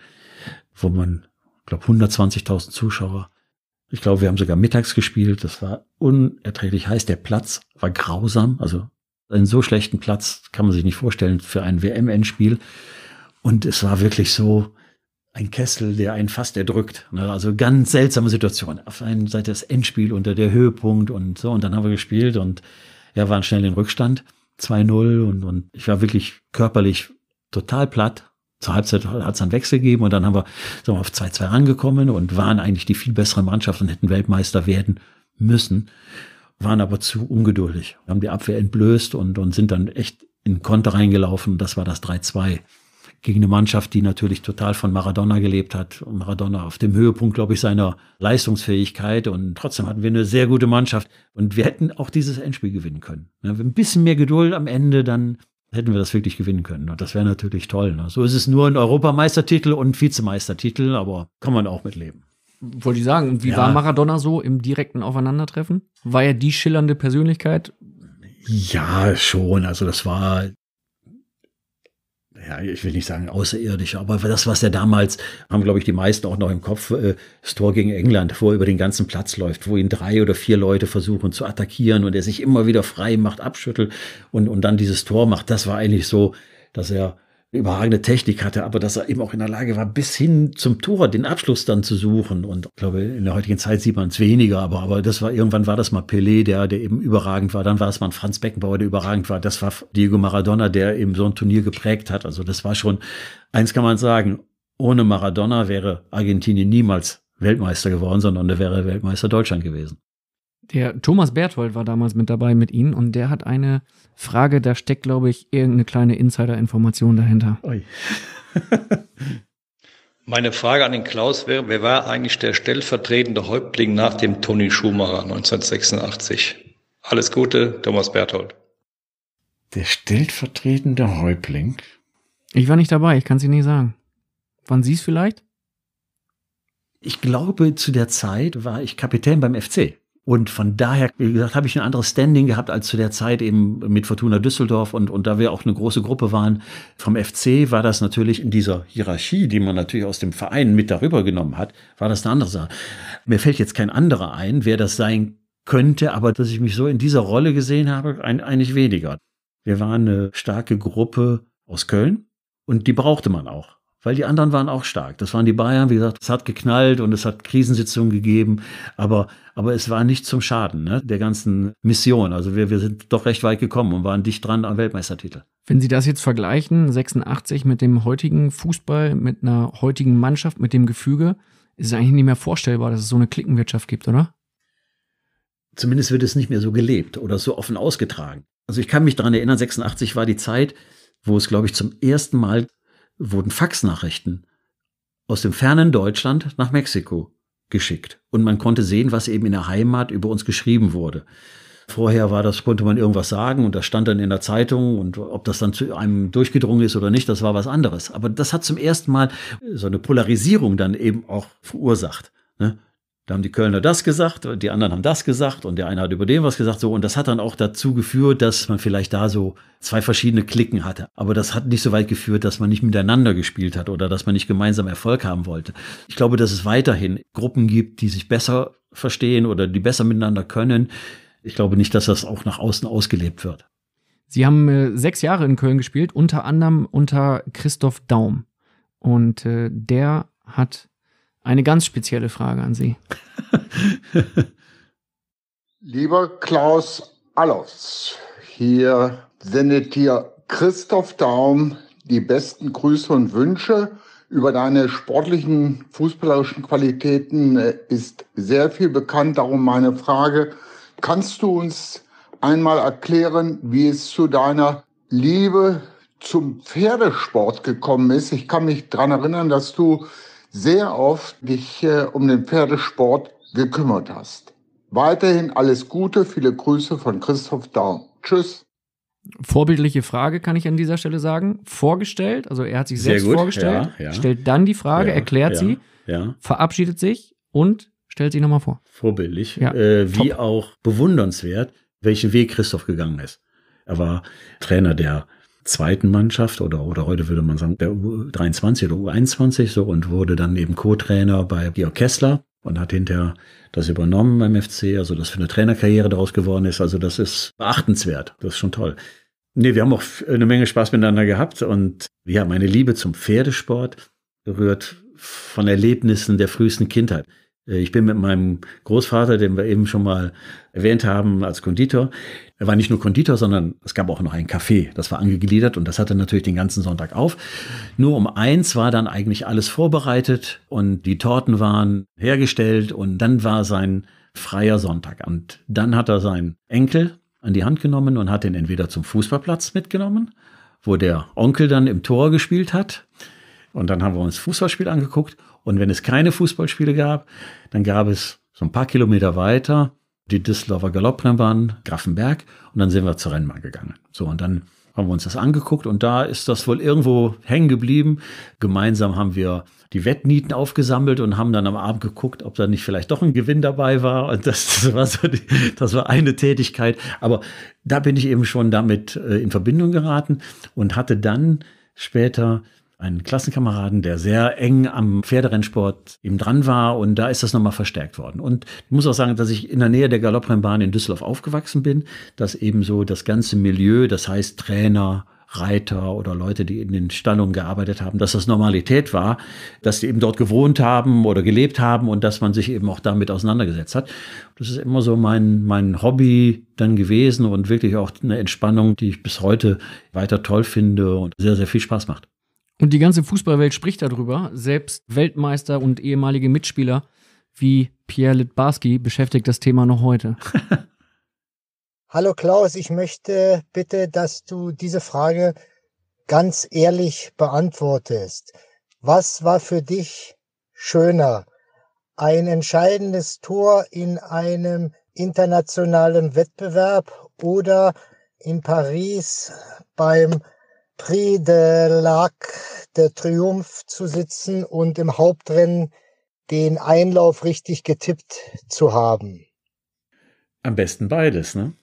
wo man, glaube 120.000 Zuschauer ich glaube, wir haben sogar mittags gespielt. Das war unerträglich heiß. Der Platz war grausam. Also einen so schlechten Platz kann man sich nicht vorstellen für ein WM-Endspiel. Und es war wirklich so ein Kessel, der einen fast erdrückt. Ne? Also ganz seltsame Situation. Auf einen Seite das Endspiel unter der Höhepunkt und so. Und dann haben wir gespielt und ja, waren schnell in Rückstand. 2-0 und, und ich war wirklich körperlich total platt zur Halbzeit hat es einen Wechsel gegeben und dann haben wir, sagen wir auf 2-2 rangekommen und waren eigentlich die viel bessere Mannschaft und hätten Weltmeister werden müssen, waren aber zu ungeduldig, haben die Abwehr entblößt und, und sind dann echt in Konter reingelaufen. Das war das 3-2 gegen eine Mannschaft, die natürlich total von Maradona gelebt hat. Und Maradona auf dem Höhepunkt, glaube ich, seiner Leistungsfähigkeit. Und trotzdem hatten wir eine sehr gute Mannschaft. Und wir hätten auch dieses Endspiel gewinnen können. Ja, ein bisschen mehr Geduld am Ende, dann hätten wir das wirklich gewinnen können. Und das wäre natürlich toll. Ne? So ist es nur ein Europameistertitel und ein Vizemeistertitel, aber kann man auch mitleben. Wollte ich sagen, wie ja. war Maradona so im direkten Aufeinandertreffen? War er die schillernde Persönlichkeit? Ja, schon. Also das war ja, ich will nicht sagen außerirdische, aber das, was er damals, haben glaube ich die meisten auch noch im Kopf, äh, das Tor gegen England, wo er über den ganzen Platz läuft, wo ihn drei oder vier Leute versuchen zu attackieren und er sich immer wieder frei macht, abschüttelt und, und dann dieses Tor macht, das war eigentlich so, dass er überragende Technik hatte, aber dass er eben auch in der Lage war, bis hin zum Tor den Abschluss dann zu suchen. Und ich glaube, in der heutigen Zeit sieht man es weniger, aber, aber das war irgendwann war das mal Pelé, der, der eben überragend war. Dann war es mal Franz Beckenbauer, der überragend war. Das war Diego Maradona, der eben so ein Turnier geprägt hat. Also das war schon, eins kann man sagen, ohne Maradona wäre Argentinien niemals Weltmeister geworden, sondern der wäre Weltmeister Deutschland gewesen. Der Thomas Berthold war damals mit dabei mit Ihnen und der hat eine Frage, da steckt, glaube ich, irgendeine kleine Insider-Information dahinter. Meine Frage an den Klaus wäre, wer war eigentlich der stellvertretende Häuptling nach dem Toni Schumacher 1986? Alles Gute, Thomas Berthold. Der stellvertretende Häuptling? Ich war nicht dabei, ich kann es Ihnen nicht sagen. Wann Sie es vielleicht? Ich glaube, zu der Zeit war ich Kapitän beim FC. Und von daher, wie gesagt, habe ich ein anderes Standing gehabt als zu der Zeit eben mit Fortuna Düsseldorf und, und da wir auch eine große Gruppe waren vom FC, war das natürlich in dieser Hierarchie, die man natürlich aus dem Verein mit darüber genommen hat, war das eine andere Sache. Mir fällt jetzt kein anderer ein, wer das sein könnte, aber dass ich mich so in dieser Rolle gesehen habe, ein, eigentlich weniger. Wir waren eine starke Gruppe aus Köln und die brauchte man auch weil die anderen waren auch stark. Das waren die Bayern, wie gesagt, es hat geknallt und es hat Krisensitzungen gegeben, aber, aber es war nicht zum Schaden ne, der ganzen Mission. Also wir, wir sind doch recht weit gekommen und waren dicht dran am Weltmeistertitel. Wenn Sie das jetzt vergleichen, 86 mit dem heutigen Fußball, mit einer heutigen Mannschaft, mit dem Gefüge, ist es eigentlich nicht mehr vorstellbar, dass es so eine Klickenwirtschaft gibt, oder? Zumindest wird es nicht mehr so gelebt oder so offen ausgetragen. Also ich kann mich daran erinnern, 86 war die Zeit, wo es, glaube ich, zum ersten Mal wurden Faxnachrichten aus dem fernen Deutschland nach Mexiko geschickt. Und man konnte sehen, was eben in der Heimat über uns geschrieben wurde. Vorher war das, konnte man irgendwas sagen und das stand dann in der Zeitung und ob das dann zu einem durchgedrungen ist oder nicht, das war was anderes. Aber das hat zum ersten Mal so eine Polarisierung dann eben auch verursacht. Ne? da haben die Kölner das gesagt, die anderen haben das gesagt und der eine hat über den was gesagt, so. Und das hat dann auch dazu geführt, dass man vielleicht da so zwei verschiedene Klicken hatte. Aber das hat nicht so weit geführt, dass man nicht miteinander gespielt hat oder dass man nicht gemeinsam Erfolg haben wollte. Ich glaube, dass es weiterhin Gruppen gibt, die sich besser verstehen oder die besser miteinander können. Ich glaube nicht, dass das auch nach außen ausgelebt wird. Sie haben äh, sechs Jahre in Köln gespielt, unter anderem unter Christoph Daum. Und äh, der hat eine ganz spezielle Frage an Sie. Lieber Klaus Allers, hier sendet dir Christoph Daum die besten Grüße und Wünsche. Über deine sportlichen, fußballerischen Qualitäten äh, ist sehr viel bekannt. Darum meine Frage, kannst du uns einmal erklären, wie es zu deiner Liebe zum Pferdesport gekommen ist? Ich kann mich daran erinnern, dass du sehr oft dich äh, um den Pferdesport gekümmert hast. Weiterhin alles Gute, viele Grüße von Christoph Daum. Tschüss. Vorbildliche Frage kann ich an dieser Stelle sagen. Vorgestellt, also er hat sich selbst vorgestellt, ja, ja. stellt dann die Frage, ja, erklärt sie, verabschiedet sich und stellt sie nochmal vor. Vorbildlich, äh, wie auch bewundernswert, welchen Weg Christoph gegangen ist. Er war Trainer der zweiten Mannschaft oder, oder heute würde man sagen der U23 oder U21 so und wurde dann eben Co-Trainer bei Georg Kessler und hat hinterher das übernommen beim FC, also das für eine Trainerkarriere daraus geworden ist. Also das ist beachtenswert, das ist schon toll. Nee, wir haben auch eine Menge Spaß miteinander gehabt und ja, meine Liebe zum Pferdesport rührt von Erlebnissen der frühesten Kindheit. Äh, ich bin mit meinem Großvater, den wir eben schon mal erwähnt haben, als Konditor. Er war nicht nur Konditor, sondern es gab auch noch ein Café. Das war angegliedert und das hatte natürlich den ganzen Sonntag auf. Nur um eins war dann eigentlich alles vorbereitet und die Torten waren hergestellt und dann war sein freier Sonntag. Und dann hat er seinen Enkel an die Hand genommen und hat ihn entweder zum Fußballplatz mitgenommen, wo der Onkel dann im Tor gespielt hat. Und dann haben wir uns Fußballspiel angeguckt und wenn es keine Fußballspiele gab, dann gab es so ein paar Kilometer weiter die Düsseldorfer Galopprennbahn, Graffenberg Und dann sind wir zur Rennbahn gegangen. So, und dann haben wir uns das angeguckt und da ist das wohl irgendwo hängen geblieben. Gemeinsam haben wir die Wettnieten aufgesammelt und haben dann am Abend geguckt, ob da nicht vielleicht doch ein Gewinn dabei war. Und das, das war so die, das war eine Tätigkeit. Aber da bin ich eben schon damit äh, in Verbindung geraten und hatte dann später einen Klassenkameraden, der sehr eng am Pferderennsport eben dran war und da ist das nochmal verstärkt worden. Und ich muss auch sagen, dass ich in der Nähe der Galopprennbahn in Düsseldorf aufgewachsen bin, dass eben so das ganze Milieu, das heißt Trainer, Reiter oder Leute, die in den Stallungen gearbeitet haben, dass das Normalität war, dass die eben dort gewohnt haben oder gelebt haben und dass man sich eben auch damit auseinandergesetzt hat. Das ist immer so mein, mein Hobby dann gewesen und wirklich auch eine Entspannung, die ich bis heute weiter toll finde und sehr, sehr viel Spaß macht. Und die ganze Fußballwelt spricht darüber. Selbst Weltmeister und ehemalige Mitspieler wie Pierre Litbarski beschäftigt das Thema noch heute. Hallo Klaus, ich möchte bitte, dass du diese Frage ganz ehrlich beantwortest. Was war für dich schöner? Ein entscheidendes Tor in einem internationalen Wettbewerb oder in Paris beim Prix de l'Arc de Triomphe zu sitzen und im Hauptrennen den Einlauf richtig getippt zu haben. Am besten beides, ne?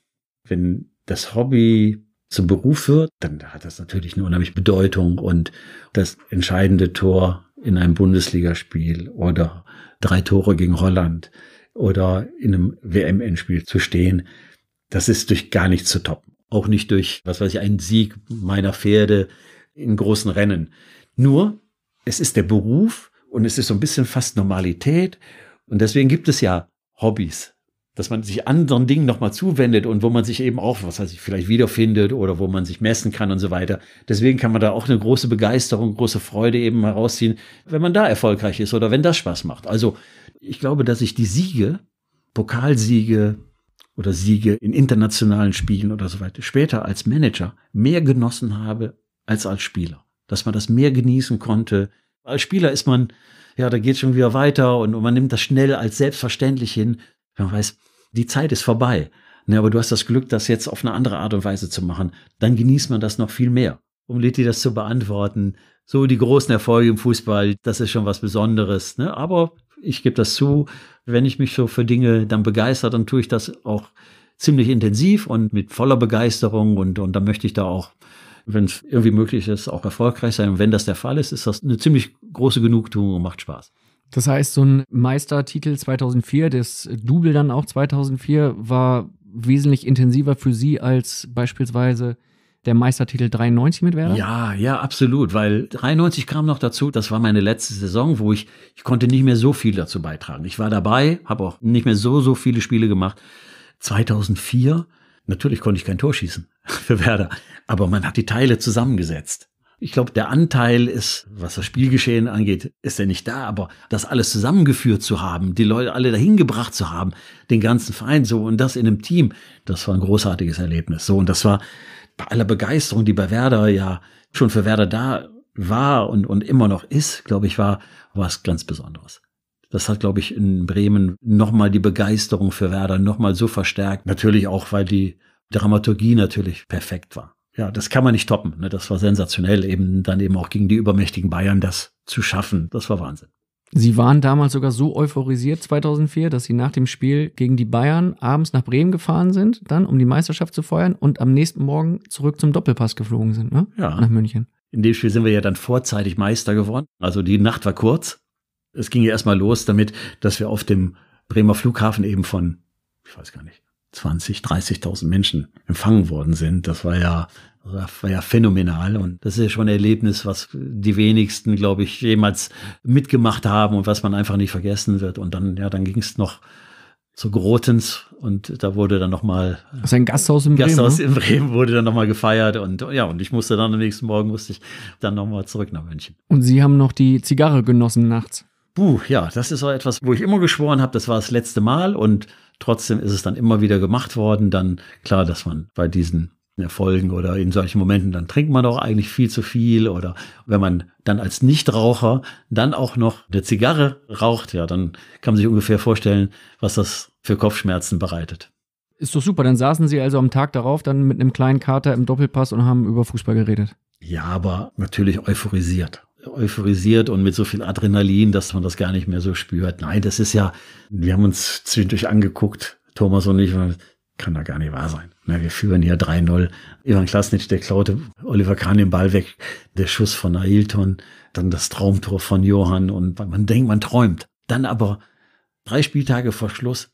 Wenn das Hobby zum Beruf wird, dann hat das natürlich eine unheimliche Bedeutung und das entscheidende Tor in einem Bundesligaspiel oder drei Tore gegen Holland oder in einem WM-Endspiel zu stehen, das ist durch gar nichts zu toppen auch nicht durch, was weiß ich, einen Sieg meiner Pferde in großen Rennen. Nur, es ist der Beruf und es ist so ein bisschen fast Normalität. Und deswegen gibt es ja Hobbys, dass man sich anderen Dingen nochmal zuwendet und wo man sich eben auch, was weiß ich, vielleicht wiederfindet oder wo man sich messen kann und so weiter. Deswegen kann man da auch eine große Begeisterung, große Freude eben herausziehen, wenn man da erfolgreich ist oder wenn das Spaß macht. Also ich glaube, dass ich die Siege, Pokalsiege, oder Siege in internationalen Spielen oder so weiter später als Manager mehr genossen habe als als Spieler. Dass man das mehr genießen konnte. Als Spieler ist man, ja, da geht schon wieder weiter und, man nimmt das schnell als selbstverständlich hin. Man weiß, die Zeit ist vorbei. Ne, aber du hast das Glück, das jetzt auf eine andere Art und Weise zu machen. Dann genießt man das noch viel mehr. Um Leti das zu beantworten, so die großen Erfolge im Fußball, das ist schon was Besonderes. Ne? Aber ich gebe das zu, wenn ich mich so für Dinge dann begeistert, dann tue ich das auch ziemlich intensiv und mit voller Begeisterung und, und dann möchte ich da auch, wenn es irgendwie möglich ist, auch erfolgreich sein. Und wenn das der Fall ist, ist das eine ziemlich große Genugtuung und macht Spaß. Das heißt, so ein Meistertitel 2004, das Double dann auch 2004, war wesentlich intensiver für Sie als beispielsweise der Meistertitel 93 mit Werder? Ja, ja, absolut, weil 93 kam noch dazu, das war meine letzte Saison, wo ich, ich konnte nicht mehr so viel dazu beitragen. Ich war dabei, habe auch nicht mehr so, so viele Spiele gemacht. 2004, natürlich konnte ich kein Tor schießen für Werder, aber man hat die Teile zusammengesetzt. Ich glaube, der Anteil ist, was das Spielgeschehen angeht, ist ja nicht da, aber das alles zusammengeführt zu haben, die Leute alle dahin gebracht zu haben, den ganzen Verein so und das in einem Team, das war ein großartiges Erlebnis. So und das war bei aller Begeisterung, die bei Werder ja schon für Werder da war und, und immer noch ist, glaube ich, war, war es ganz Besonderes. Das hat, glaube ich, in Bremen nochmal die Begeisterung für Werder nochmal so verstärkt. Natürlich auch, weil die Dramaturgie natürlich perfekt war. Ja, das kann man nicht toppen. Ne? Das war sensationell, eben dann eben auch gegen die übermächtigen Bayern das zu schaffen. Das war Wahnsinn. Sie waren damals sogar so euphorisiert 2004, dass sie nach dem Spiel gegen die Bayern abends nach Bremen gefahren sind, dann um die Meisterschaft zu feiern und am nächsten Morgen zurück zum Doppelpass geflogen sind, ne? Ja. Nach München. In dem Spiel sind wir ja dann vorzeitig Meister geworden. Also die Nacht war kurz. Es ging ja erstmal los damit, dass wir auf dem Bremer Flughafen eben von, ich weiß gar nicht, 20, 30.000 Menschen empfangen worden sind. Das war ja das war ja phänomenal und das ist ja schon ein Erlebnis, was die wenigsten, glaube ich, jemals mitgemacht haben und was man einfach nicht vergessen wird. Und dann, ja, dann ging es noch zu Grotens und da wurde dann nochmal sein Gasthaus in Bremen. Gasthaus ne? in Bremen wurde dann nochmal gefeiert und ja, und ich musste dann am nächsten Morgen musste ich dann nochmal zurück nach München. Und Sie haben noch die Zigarre genossen nachts. Puh, ja, das ist so etwas, wo ich immer geschworen habe, das war das letzte Mal und trotzdem ist es dann immer wieder gemacht worden. Dann klar, dass man bei diesen Erfolgen oder in solchen Momenten, dann trinkt man doch eigentlich viel zu viel oder wenn man dann als Nichtraucher dann auch noch eine Zigarre raucht, ja, dann kann man sich ungefähr vorstellen, was das für Kopfschmerzen bereitet. Ist doch super, dann saßen Sie also am Tag darauf dann mit einem kleinen Kater im Doppelpass und haben über Fußball geredet. Ja, aber natürlich euphorisiert euphorisiert und mit so viel Adrenalin, dass man das gar nicht mehr so spürt. Nein, das ist ja, wir haben uns zwischendurch angeguckt, Thomas und ich, kann da gar nicht wahr sein. Na, wir führen hier 3-0. Ivan Klasnic, der klaute Oliver Kahn den Ball weg. Der Schuss von Ailton, dann das Traumtor von Johann und man denkt, man träumt. Dann aber drei Spieltage vor Schluss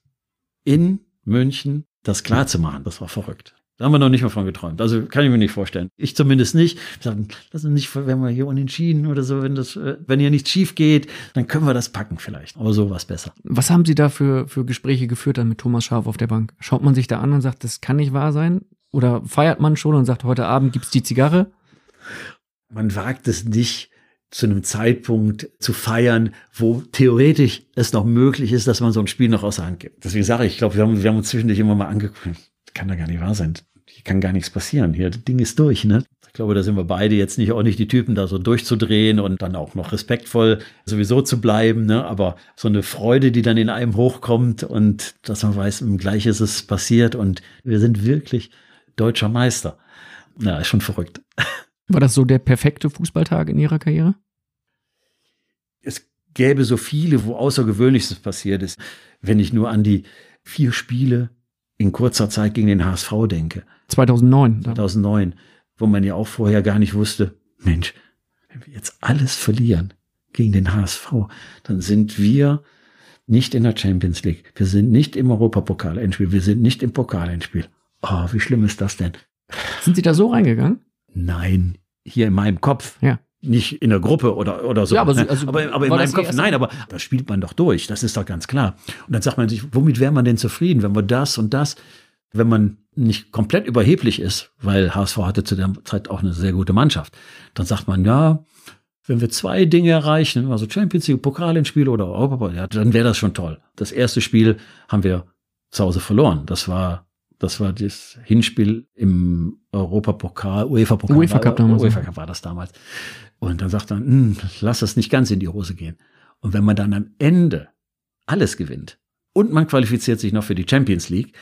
in München das klar zu machen. Das war verrückt. Da haben wir noch nicht mal von geträumt. Also kann ich mir nicht vorstellen. Ich zumindest nicht. Wir sage, lass uns nicht, wenn wir hier unentschieden oder so, wenn das, äh, wenn hier nichts schief geht, dann können wir das packen vielleicht. Aber so war besser. Was haben Sie da für, für Gespräche geführt dann mit Thomas Schaaf auf der Bank? Schaut man sich da an und sagt, das kann nicht wahr sein? Oder feiert man schon und sagt, heute Abend gibt's die Zigarre? Man wagt es nicht zu einem Zeitpunkt zu feiern, wo theoretisch es noch möglich ist, dass man so ein Spiel noch außer Hand gibt. Deswegen sage ich, ich glaube, wir haben, wir haben uns zwischendurch immer mal angeguckt kann da gar nicht wahr sein. Hier kann gar nichts passieren. Hier, das Ding ist durch, ne? Ich glaube, da sind wir beide jetzt nicht auch nicht die Typen, da so durchzudrehen und dann auch noch respektvoll sowieso zu bleiben, ne? Aber so eine Freude, die dann in einem hochkommt und dass man weiß, im Gleich ist es passiert und wir sind wirklich deutscher Meister. Na, ist schon verrückt. War das so der perfekte Fußballtag in Ihrer Karriere? Es gäbe so viele, wo Außergewöhnliches passiert ist. Wenn ich nur an die vier Spiele in kurzer Zeit gegen den HSV denke. 2009. 2009, ne? wo man ja auch vorher gar nicht wusste, Mensch, wenn wir jetzt alles verlieren gegen den HSV, dann sind wir nicht in der Champions League. Wir sind nicht im Europapokal-Endspiel. Wir sind nicht im Pokal-Endspiel. Oh, wie schlimm ist das denn? Sind Sie da so reingegangen? Nein, hier in meinem Kopf. Ja nicht in der Gruppe oder, oder so. Ja, aber, sie, ne? also aber, aber in meinem Kopf, nein, aber das spielt man doch durch, das ist doch ganz klar. Und dann sagt man sich, womit wäre man denn zufrieden, wenn man das und das, wenn man nicht komplett überheblich ist, weil HSV hatte zu der Zeit auch eine sehr gute Mannschaft, dann sagt man, ja, wenn wir zwei Dinge erreichen, also Champions League, Pokalendspiele oder Europa, ja, dann wäre das schon toll. Das erste Spiel haben wir zu Hause verloren. Das war das war das Hinspiel im Europapokal, UEFA-Pokal. UEFA Cup damals. UEFA Cup war das damals. Und dann sagt man, hm, lass das nicht ganz in die Hose gehen. Und wenn man dann am Ende alles gewinnt und man qualifiziert sich noch für die Champions League,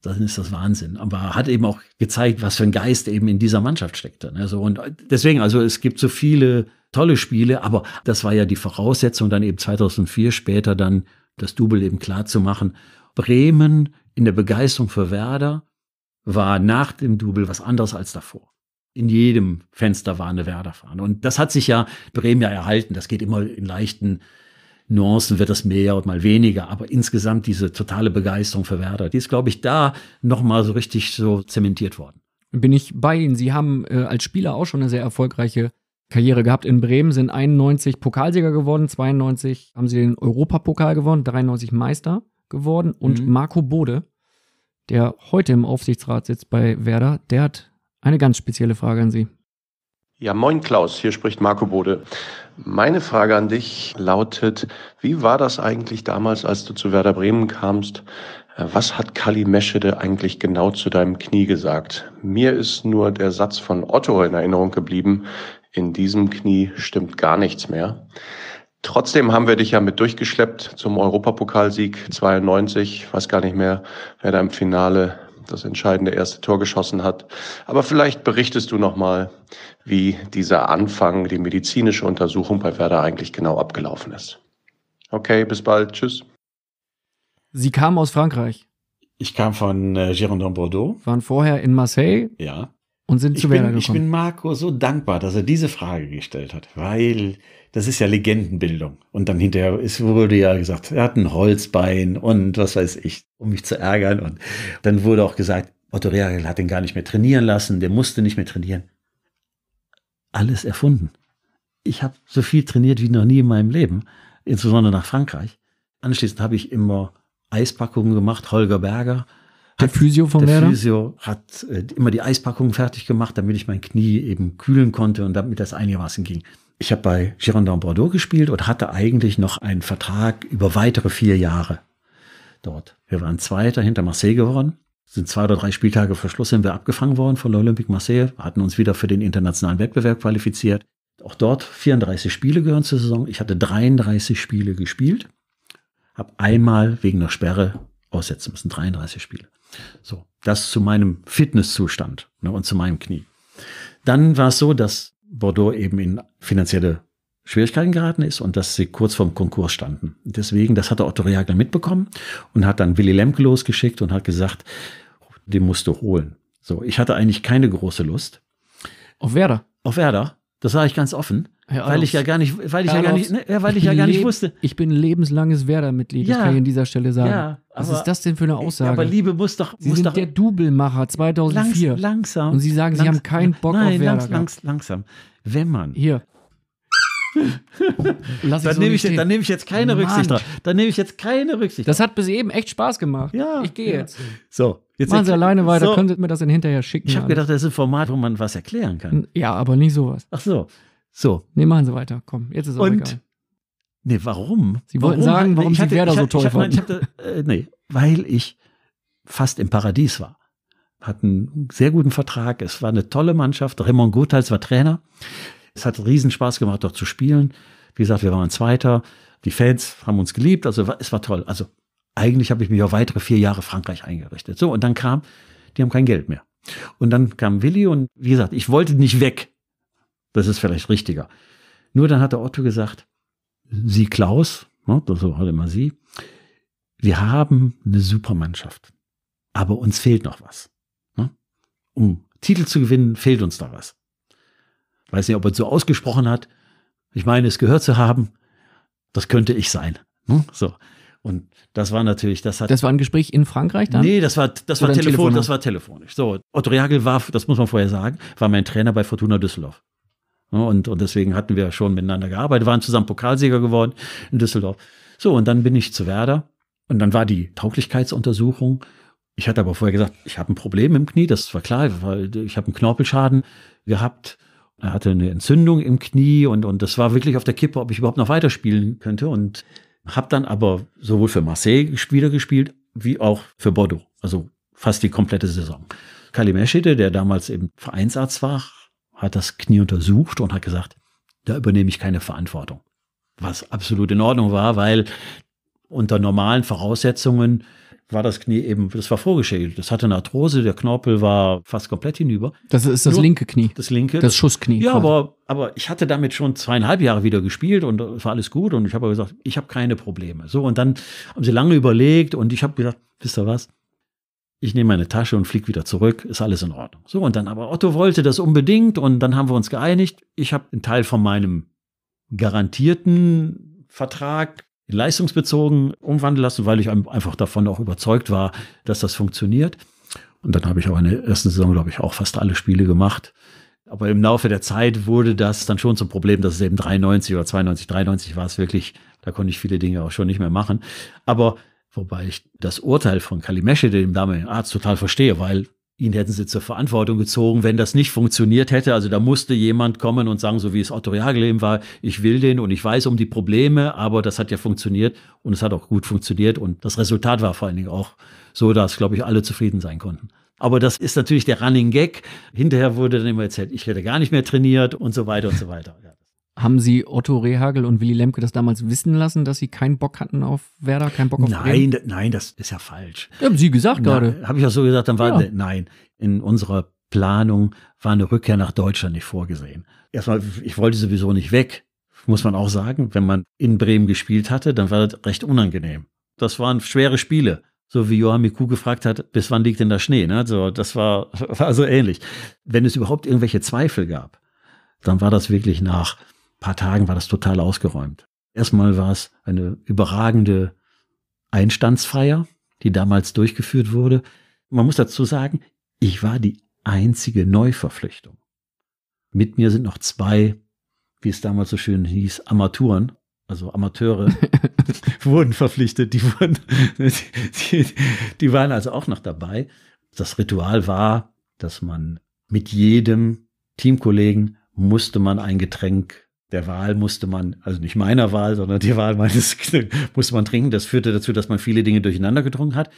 dann ist das Wahnsinn. Aber hat eben auch gezeigt, was für ein Geist eben in dieser Mannschaft steckte. Also und deswegen, also es gibt so viele tolle Spiele, aber das war ja die Voraussetzung, dann eben 2004 später dann das Double eben klar zu machen. Bremen in der Begeisterung für Werder war nach dem Double was anderes als davor. In jedem Fenster war eine Werder-Fahne. Und das hat sich ja Bremen ja erhalten. Das geht immer in leichten Nuancen, wird das mehr und mal weniger. Aber insgesamt diese totale Begeisterung für Werder, die ist, glaube ich, da nochmal so richtig so zementiert worden. Bin ich bei Ihnen. Sie haben äh, als Spieler auch schon eine sehr erfolgreiche Karriere gehabt in Bremen, sind 91 Pokalsieger geworden, 92 haben Sie den Europapokal gewonnen, 93 Meister geworden. Und mhm. Marco Bode, der heute im Aufsichtsrat sitzt bei Werder, der hat eine ganz spezielle Frage an Sie. Ja, moin Klaus, hier spricht Marco Bode. Meine Frage an dich lautet, wie war das eigentlich damals, als du zu Werder Bremen kamst? Äh, was hat Kali Meschede eigentlich genau zu deinem Knie gesagt? Mir ist nur der Satz von Otto in Erinnerung geblieben, in diesem Knie stimmt gar nichts mehr. Trotzdem haben wir dich ja mit durchgeschleppt zum Europapokalsieg 92. weiß gar nicht mehr, wer da im Finale das entscheidende erste Tor geschossen hat. Aber vielleicht berichtest du nochmal, wie dieser Anfang, die medizinische Untersuchung bei Werder eigentlich genau abgelaufen ist. Okay, bis bald. Tschüss. Sie kamen aus Frankreich. Ich kam von äh, Girondin Bordeaux. Waren vorher in Marseille. Ja und sind zu Werder bin, gekommen. Ich bin Marco so dankbar, dass er diese Frage gestellt hat, weil das ist ja Legendenbildung. Und dann hinterher ist, wurde ja gesagt, er hat ein Holzbein und was weiß ich, um mich zu ärgern. Und dann wurde auch gesagt, Otto Rehagel hat den gar nicht mehr trainieren lassen, der musste nicht mehr trainieren. Alles erfunden. Ich habe so viel trainiert wie noch nie in meinem Leben, insbesondere nach Frankreich. Anschließend habe ich immer Eispackungen gemacht, Holger Berger, der Physio von Werder? Der Physio hat äh, immer die Eispackungen fertig gemacht, damit ich mein Knie eben kühlen konnte und damit das einigermaßen ging. Ich habe bei Girondin Bordeaux gespielt und hatte eigentlich noch einen Vertrag über weitere vier Jahre dort. Wir waren Zweiter hinter Marseille geworden, sind zwei oder drei Spieltage vor Schluss sind wir abgefangen worden von Olympique Marseille, hatten uns wieder für den internationalen Wettbewerb qualifiziert. Auch dort 34 Spiele gehören zur Saison. Ich hatte 33 Spiele gespielt, habe einmal wegen der Sperre aussetzen müssen, 33 Spiele. So, das zu meinem Fitnesszustand ne, und zu meinem Knie. Dann war es so, dass Bordeaux eben in finanzielle Schwierigkeiten geraten ist und dass sie kurz vorm Konkurs standen. Deswegen, das hatte Otto Reagel mitbekommen und hat dann Willy Lemke losgeschickt und hat gesagt, den musst du holen. So, ich hatte eigentlich keine große Lust. Auf Werder? Auf Werder. Das sage ich ganz offen, Herr weil ich ja gar nicht, weil ich ja gar nicht, ne, weil ich, ich ja gar nicht wusste. Ich bin ein lebenslanges Werder-Mitglied, ja, das kann ich an dieser Stelle sagen. Ja, Was ist das denn für eine Aussage? Ja, aber Liebe muss doch. Sie muss sind doch, der Doublemacher 2004. Langs, langsam. Und Sie sagen, Sie haben keinen Bock nein, auf Werder. Langs, langsam. Wenn man. Hier. Lass dann so nehme ich, dann nehm ich jetzt keine Mann. Rücksicht drauf. Dann nehme ich jetzt keine Rücksicht. Das hat bis eben echt Spaß gemacht. Ja, ich gehe ja. jetzt. So, Jetzt Machen Sie alleine weiter, so. können Sie mir das dann hinterher schicken. Ich habe gedacht, das ist ein Format, wo man was erklären kann. Ja, aber nicht sowas. Ach so. So. Nee, machen Sie weiter. Komm, jetzt ist es Und, egal. Nee, warum? Sie wollten warum? sagen, warum ich Sie hatte, Werder hatte, so toll fanden. Hatte, äh, nee, weil ich fast im Paradies war. Hatten einen sehr guten Vertrag. Es war eine tolle Mannschaft. Raymond Gothals war Trainer. Es hat riesen Spaß gemacht, dort zu spielen. Wie gesagt, wir waren Zweiter. Die Fans haben uns geliebt. Also es war toll. Also eigentlich habe ich mich auf weitere vier Jahre Frankreich eingerichtet. So, und dann kam, die haben kein Geld mehr. Und dann kam Willi und wie gesagt, ich wollte nicht weg. Das ist vielleicht richtiger. Nur dann hat der Otto gesagt, Sie Klaus, ne, das war halt immer Sie, wir haben eine super Mannschaft. Aber uns fehlt noch was. Ne? Um Titel zu gewinnen, fehlt uns da was. weiß nicht, ob er es so ausgesprochen hat. Ich meine, es gehört zu haben. Das könnte ich sein. Ne? So. Und das war natürlich, das hat. Das war ein Gespräch in Frankreich dann? Nee, das war, das war Telefon, Telefon, das war telefonisch. So, Otto Jagel war, das muss man vorher sagen, war mein Trainer bei Fortuna Düsseldorf. Und, und deswegen hatten wir schon miteinander gearbeitet, waren zusammen Pokalsieger geworden in Düsseldorf. So, und dann bin ich zu Werder und dann war die Tauglichkeitsuntersuchung. Ich hatte aber vorher gesagt, ich habe ein Problem im Knie, das war klar, weil ich habe einen Knorpelschaden gehabt. Er hatte eine Entzündung im Knie und, und das war wirklich auf der Kippe, ob ich überhaupt noch weiterspielen könnte. Und habe dann aber sowohl für Marseille Spieler gespielt, wie auch für Bordeaux. Also fast die komplette Saison. Kali Meschede, der damals eben Vereinsarzt war, hat das Knie untersucht und hat gesagt, da übernehme ich keine Verantwortung. Was absolut in Ordnung war, weil unter normalen Voraussetzungen war das Knie eben, das war vorgeschädigt. Das hatte eine Arthrose, der Knorpel war fast komplett hinüber. Das ist das Nur linke Knie. Das linke. Das Schussknie. Ja, aber, aber ich hatte damit schon zweieinhalb Jahre wieder gespielt und es war alles gut. Und ich habe gesagt, ich habe keine Probleme. So, und dann haben sie lange überlegt und ich habe gesagt, wisst ihr was? Ich nehme meine Tasche und fliege wieder zurück, ist alles in Ordnung. So, und dann aber Otto wollte das unbedingt und dann haben wir uns geeinigt. Ich habe einen Teil von meinem garantierten Vertrag leistungsbezogen umwandeln lassen, weil ich einfach davon auch überzeugt war, dass das funktioniert. Und dann habe ich auch in der ersten Saison, glaube ich, auch fast alle Spiele gemacht. Aber im Laufe der Zeit wurde das dann schon zum Problem, dass es eben 93 oder 92, 93 war es wirklich, da konnte ich viele Dinge auch schon nicht mehr machen. Aber wobei ich das Urteil von Kalimeshi, dem damaligen Arzt, total verstehe, weil ihn hätten sie zur Verantwortung gezogen, wenn das nicht funktioniert hätte. Also da musste jemand kommen und sagen, so wie es Otto Jagel eben war, ich will den und ich weiß um die Probleme, aber das hat ja funktioniert und es hat auch gut funktioniert und das Resultat war vor allen Dingen auch so, dass, glaube ich, alle zufrieden sein konnten. Aber das ist natürlich der Running Gag. Hinterher wurde dann immer erzählt, ich hätte gar nicht mehr trainiert und so weiter und so weiter. Ja. Haben Sie Otto Rehagel und Willy Lemke das damals wissen lassen, dass Sie keinen Bock hatten auf Werder, keinen Bock auf Nein, Bremen? nein, das ist ja falsch. Haben Sie gesagt gerade. Habe ich auch so gesagt, dann war ja. nein. In unserer Planung war eine Rückkehr nach Deutschland nicht vorgesehen. Erstmal, ich wollte sowieso nicht weg, muss man auch sagen. Wenn man in Bremen gespielt hatte, dann war das recht unangenehm. Das waren schwere Spiele so wie Johann Miku gefragt hat, bis wann liegt denn der Schnee? Ne? Also das war, war so ähnlich. Wenn es überhaupt irgendwelche Zweifel gab, dann war das wirklich nach paar Tagen war das total ausgeräumt. Erstmal war es eine überragende Einstandsfeier, die damals durchgeführt wurde. Man muss dazu sagen, ich war die einzige Neuverpflichtung. Mit mir sind noch zwei, wie es damals so schön hieß, Amaturen, also Amateure, wurden verpflichtet. Die, wurden, die, die waren also auch noch dabei. Das Ritual war, dass man mit jedem Teamkollegen musste man ein Getränk der Wahl musste man, also nicht meiner Wahl, sondern die Wahl meines, musste man trinken. Das führte dazu, dass man viele Dinge durcheinander getrunken hat.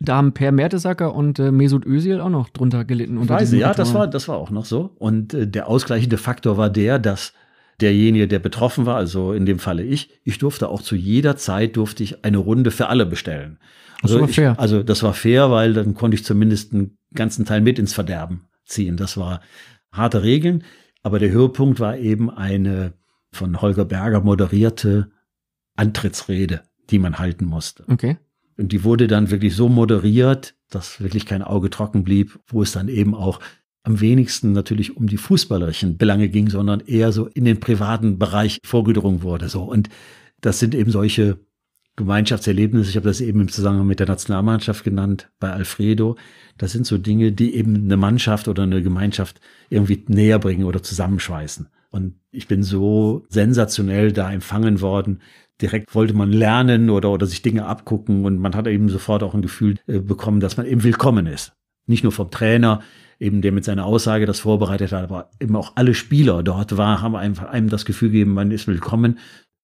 Da haben Per Mertesacker und äh, Mesut Özil auch noch drunter gelitten. Unter Weiß, ja, das war, das war auch noch so. Und äh, der ausgleichende Faktor war der, dass derjenige, der betroffen war, also in dem Falle ich, ich durfte auch zu jeder Zeit durfte ich eine Runde für alle bestellen. Also das war ich, also das war fair, weil dann konnte ich zumindest einen ganzen Teil mit ins Verderben ziehen. Das war harte Regeln. Aber der Höhepunkt war eben eine von Holger Berger moderierte Antrittsrede, die man halten musste. Okay. Und die wurde dann wirklich so moderiert, dass wirklich kein Auge trocken blieb, wo es dann eben auch am wenigsten natürlich um die fußballerischen Belange ging, sondern eher so in den privaten Bereich vorgedrungen wurde. So. Und das sind eben solche Gemeinschaftserlebnisse. Ich habe das eben im Zusammenhang mit der Nationalmannschaft genannt, bei Alfredo. Das sind so Dinge, die eben eine Mannschaft oder eine Gemeinschaft irgendwie näher bringen oder zusammenschweißen. Und ich bin so sensationell da empfangen worden. Direkt wollte man lernen oder, oder sich Dinge abgucken und man hat eben sofort auch ein Gefühl äh, bekommen, dass man eben willkommen ist. Nicht nur vom Trainer, eben der mit seiner Aussage das vorbereitet hat, aber eben auch alle Spieler dort war, haben einfach einem das Gefühl gegeben, man ist willkommen.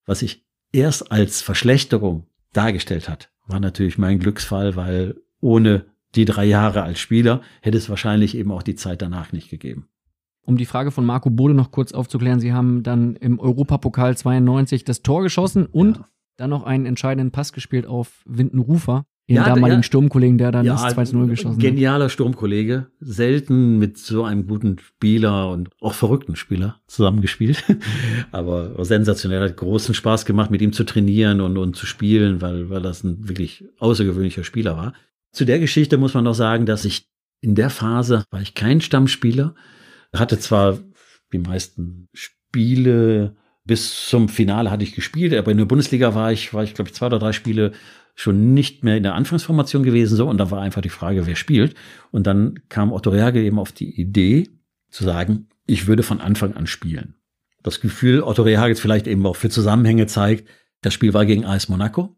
Was sich erst als Verschlechterung dargestellt hat, war natürlich mein Glücksfall, weil ohne die drei Jahre als Spieler hätte es wahrscheinlich eben auch die Zeit danach nicht gegeben um die Frage von Marco Bode noch kurz aufzuklären, Sie haben dann im Europapokal 92 das Tor geschossen und ja. dann noch einen entscheidenden Pass gespielt auf Windenrufer, den ja, damaligen ja, Sturmkollegen, der dann ja, das 2-0 geschossen hat. Genialer Sturmkollege, selten mit so einem guten Spieler und auch verrückten Spieler zusammengespielt. Aber sensationell, hat großen Spaß gemacht, mit ihm zu trainieren und, und zu spielen, weil, weil das ein wirklich außergewöhnlicher Spieler war. Zu der Geschichte muss man noch sagen, dass ich in der Phase war ich kein Stammspieler, er hatte zwar die meisten Spiele bis zum Finale hatte ich gespielt, aber in der Bundesliga war ich, war ich glaube ich zwei oder drei Spiele schon nicht mehr in der Anfangsformation gewesen, so und da war einfach die Frage, wer spielt. Und dann kam Otto Reagel eben auf die Idee zu sagen, ich würde von Anfang an spielen. Das Gefühl, Otto Rehagels vielleicht eben auch für Zusammenhänge zeigt, das Spiel war gegen AS Monaco.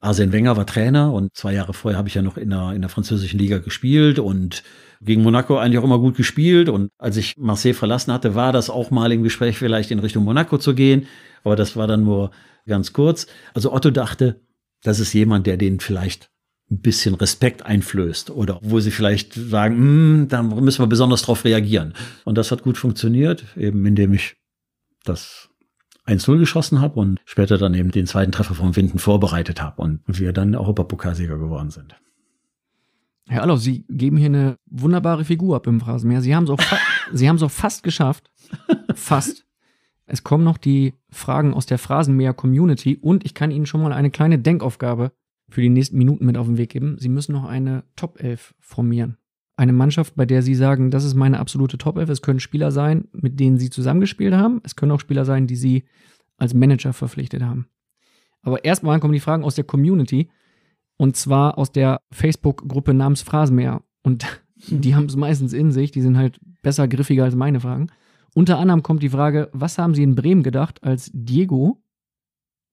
Arsène Wenger war Trainer und zwei Jahre vorher habe ich ja noch in der, in der französischen Liga gespielt und gegen Monaco eigentlich auch immer gut gespielt. Und als ich Marseille verlassen hatte, war das auch mal im Gespräch, vielleicht in Richtung Monaco zu gehen. Aber das war dann nur ganz kurz. Also Otto dachte, das ist jemand, der den vielleicht ein bisschen Respekt einflößt oder wo sie vielleicht sagen, hm, da müssen wir besonders drauf reagieren. Und das hat gut funktioniert, eben indem ich das 1-0 geschossen habe und später dann eben den zweiten Treffer vom Winden vorbereitet habe und wir dann Europapokalsieger geworden sind. Herr Allo, Sie geben hier eine wunderbare Figur ab im Phrasenmeer. Sie haben es auch, Sie auch fast geschafft. Fast. Es kommen noch die Fragen aus der phrasenmeer community und ich kann Ihnen schon mal eine kleine Denkaufgabe für die nächsten Minuten mit auf den Weg geben. Sie müssen noch eine Top 11 formieren eine Mannschaft, bei der Sie sagen, das ist meine absolute Top-Elf. Es können Spieler sein, mit denen Sie zusammengespielt haben. Es können auch Spieler sein, die Sie als Manager verpflichtet haben. Aber erstmal kommen die Fragen aus der Community und zwar aus der Facebook-Gruppe namens Phrasenmäher. Und die haben es meistens in sich, die sind halt besser griffiger als meine Fragen. Unter anderem kommt die Frage, was haben Sie in Bremen gedacht, als Diego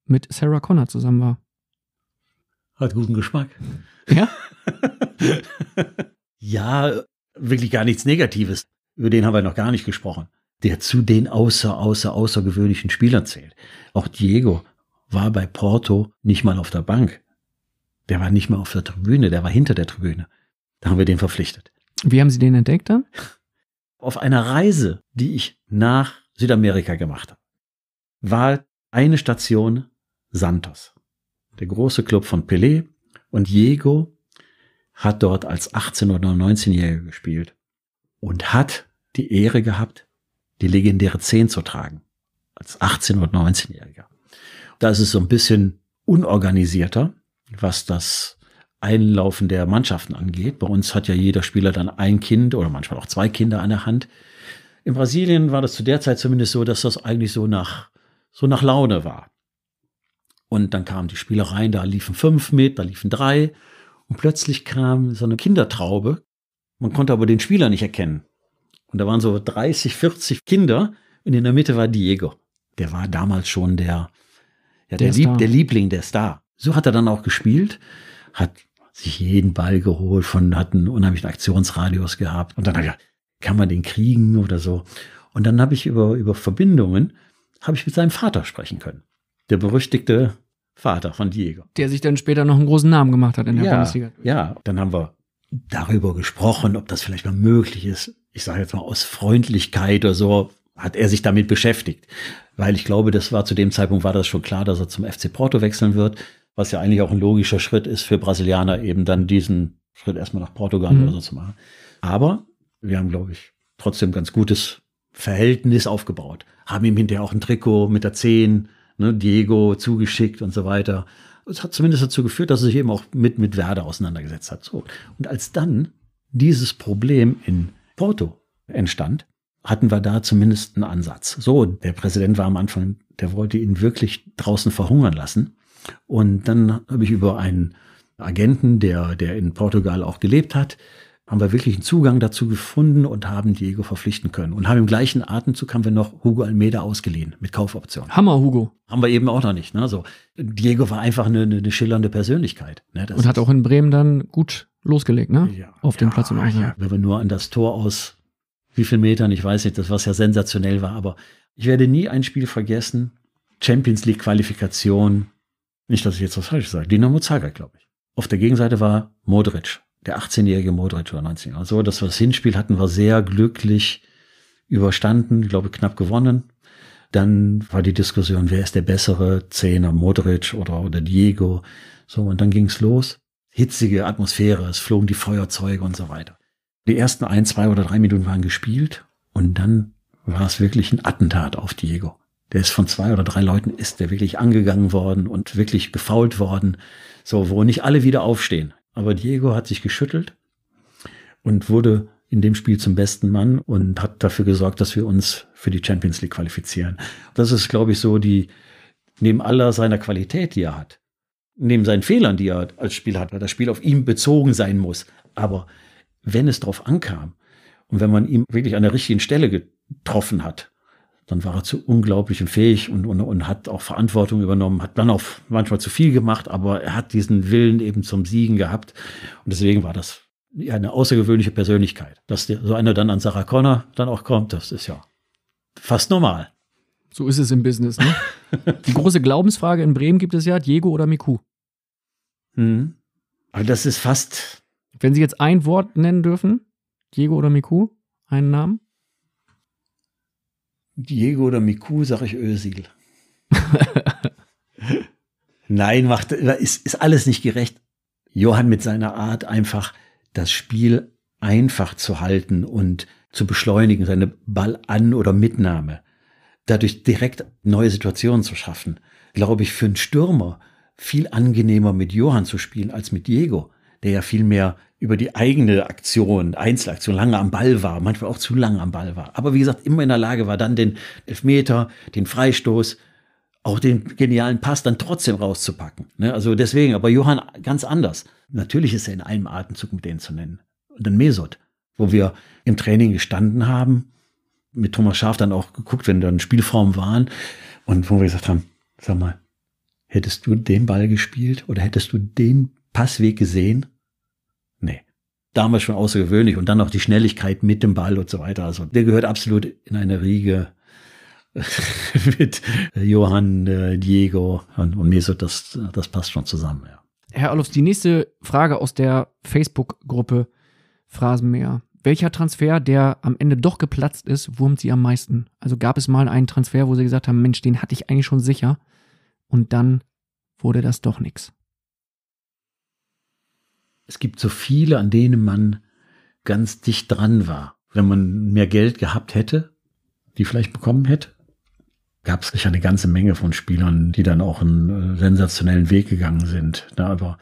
mit Sarah Connor zusammen war? Hat guten Geschmack. Ja? Ja, wirklich gar nichts Negatives. Über den haben wir noch gar nicht gesprochen. Der zu den außer, außer, außergewöhnlichen Spielern zählt. Auch Diego war bei Porto nicht mal auf der Bank. Der war nicht mal auf der Tribüne, der war hinter der Tribüne. Da haben wir den verpflichtet. Wie haben Sie den entdeckt dann? Auf einer Reise, die ich nach Südamerika gemacht habe, war eine Station Santos. Der große Club von Pelé und Diego hat dort als 18- oder 19-Jähriger gespielt und hat die Ehre gehabt, die legendäre 10 zu tragen. Als 18- oder 19-Jähriger. Da ist es so ein bisschen unorganisierter, was das Einlaufen der Mannschaften angeht. Bei uns hat ja jeder Spieler dann ein Kind oder manchmal auch zwei Kinder an der Hand. In Brasilien war das zu der Zeit zumindest so, dass das eigentlich so nach, so nach Laune war. Und dann kamen die Spieler rein, da liefen fünf mit, da liefen drei. Und plötzlich kam so eine Kindertraube. Man konnte aber den Spieler nicht erkennen. Und da waren so 30, 40 Kinder und in der Mitte war Diego. Der war damals schon der, ja, der, der, Lieb, der Liebling, der Star. So hat er dann auch gespielt, hat sich jeden Ball geholt, von, hat einen unheimlichen Aktionsradius gehabt. Und dann habe ich gedacht, kann man den kriegen oder so. Und dann habe ich über, über Verbindungen, habe ich mit seinem Vater sprechen können. Der berüchtigte Vater von Diego. Der sich dann später noch einen großen Namen gemacht hat in der ja, Bundesliga. Ja, dann haben wir darüber gesprochen, ob das vielleicht mal möglich ist. Ich sage jetzt mal aus Freundlichkeit oder so hat er sich damit beschäftigt, weil ich glaube, das war zu dem Zeitpunkt war das schon klar, dass er zum FC Porto wechseln wird, was ja eigentlich auch ein logischer Schritt ist für Brasilianer eben dann diesen Schritt erstmal nach Portugal mhm. oder so zu machen. Aber wir haben glaube ich trotzdem ganz gutes Verhältnis aufgebaut, haben ihm hinterher auch ein Trikot mit der 10 ne, Diego zugeschickt und so weiter. Es hat zumindest dazu geführt, dass er sich eben auch mit, mit Werder auseinandergesetzt hat. So. Und als dann dieses Problem in Porto entstand, hatten wir da zumindest einen Ansatz. So, der Präsident war am Anfang, der wollte ihn wirklich draußen verhungern lassen. Und dann habe ich über einen Agenten, der, der in Portugal auch gelebt hat, haben wir wirklich einen Zugang dazu gefunden und haben Diego verpflichten können. Und haben im gleichen Atemzug haben wir noch Hugo Almeida ausgeliehen mit Kaufoption. Hammer, Hugo. Haben wir eben auch noch nicht. Ne? So, Diego war einfach eine, eine schillernde Persönlichkeit. Ne? und hat auch in Bremen dann gut losgelegt, ne? Ja, Auf dem ja, Platz im auch, ja. Wenn wir nur an das Tor aus wie viel Metern, ich weiß nicht, das was ja sensationell war, aber ich werde nie ein Spiel vergessen. Champions League Qualifikation. Nicht, dass ich jetzt was falsch sage. Dynamo Zagreb, glaube ich. Auf der Gegenseite war Modric der 18-jährige Modric oder 19 oder so. Das, was Hinspiel hatten, war sehr glücklich überstanden, ich glaube knapp gewonnen. Dann war die Diskussion, wer ist der bessere Zehner, Modric oder, oder Diego. So, und dann ging's los. Hitzige Atmosphäre, es flogen die Feuerzeuge und so weiter. Die ersten ein, zwei oder drei Minuten waren gespielt und dann war es wirklich ein Attentat auf Diego. Der ist von zwei oder drei Leuten, ist der wirklich angegangen worden und wirklich gefault worden, so, wo nicht alle wieder aufstehen. Aber Diego hat sich geschüttelt und wurde in dem Spiel zum besten Mann und hat dafür gesorgt, dass wir uns für die Champions League qualifizieren. Das ist, glaube ich, so die, neben aller seiner Qualität, die er hat, neben seinen Fehlern, die er als Spieler hat, weil das Spiel auf ihm bezogen sein muss. Aber wenn es drauf ankam und wenn man ihm wirklich an der richtigen Stelle getroffen hat, dann war er zu unglaublichem fähig und, und, und hat auch Verantwortung übernommen, hat dann auch manchmal zu viel gemacht, aber er hat diesen Willen eben zum Siegen gehabt. Und deswegen war das eine außergewöhnliche Persönlichkeit. Dass so einer dann an Sarah Connor dann auch kommt, das ist ja fast normal. So ist es im Business. Ne? Die große Glaubensfrage in Bremen gibt es ja, Diego oder Miku. Hm. Aber also das ist fast. Wenn Sie jetzt ein Wort nennen dürfen, Diego oder Miku, einen Namen? Diego oder Miku sage ich Ösil. Nein, macht, ist, ist alles nicht gerecht. Johann mit seiner Art einfach das Spiel einfach zu halten und zu beschleunigen, seine Ballan- oder Mitnahme, dadurch direkt neue Situationen zu schaffen, glaube ich, für einen Stürmer viel angenehmer mit Johann zu spielen als mit Diego, der ja viel mehr über die eigene Aktion, Einzelaktion, lange am Ball war, manchmal auch zu lange am Ball war. Aber wie gesagt, immer in der Lage war, dann den Elfmeter, den Freistoß, auch den genialen Pass dann trotzdem rauszupacken. Ne? Also deswegen, aber Johann ganz anders. Natürlich ist er in einem Atemzug mit denen zu nennen. Und dann Mesut, wo wir im Training gestanden haben, mit Thomas Schaf dann auch geguckt, wenn dann Spielformen waren und wo wir gesagt haben, sag mal, hättest du den Ball gespielt oder hättest du den Passweg gesehen? damals schon außergewöhnlich und dann noch die Schnelligkeit mit dem Ball und so weiter. Also der gehört absolut in eine Riege mit Johann, äh, Diego und, und Mesut. Das, das passt schon zusammen, ja. Herr Olofs, die nächste Frage aus der Facebook-Gruppe Phrasenmäher. Welcher Transfer, der am Ende doch geplatzt ist, wurmt Sie am meisten? Also gab es mal einen Transfer, wo Sie gesagt haben, Mensch, den hatte ich eigentlich schon sicher und dann wurde das doch nichts es gibt so viele, an denen man ganz dicht dran war. Wenn man mehr Geld gehabt hätte, die vielleicht bekommen hätte, gab es sicher eine ganze Menge von Spielern, die dann auch einen äh, sensationellen Weg gegangen sind. Da aber,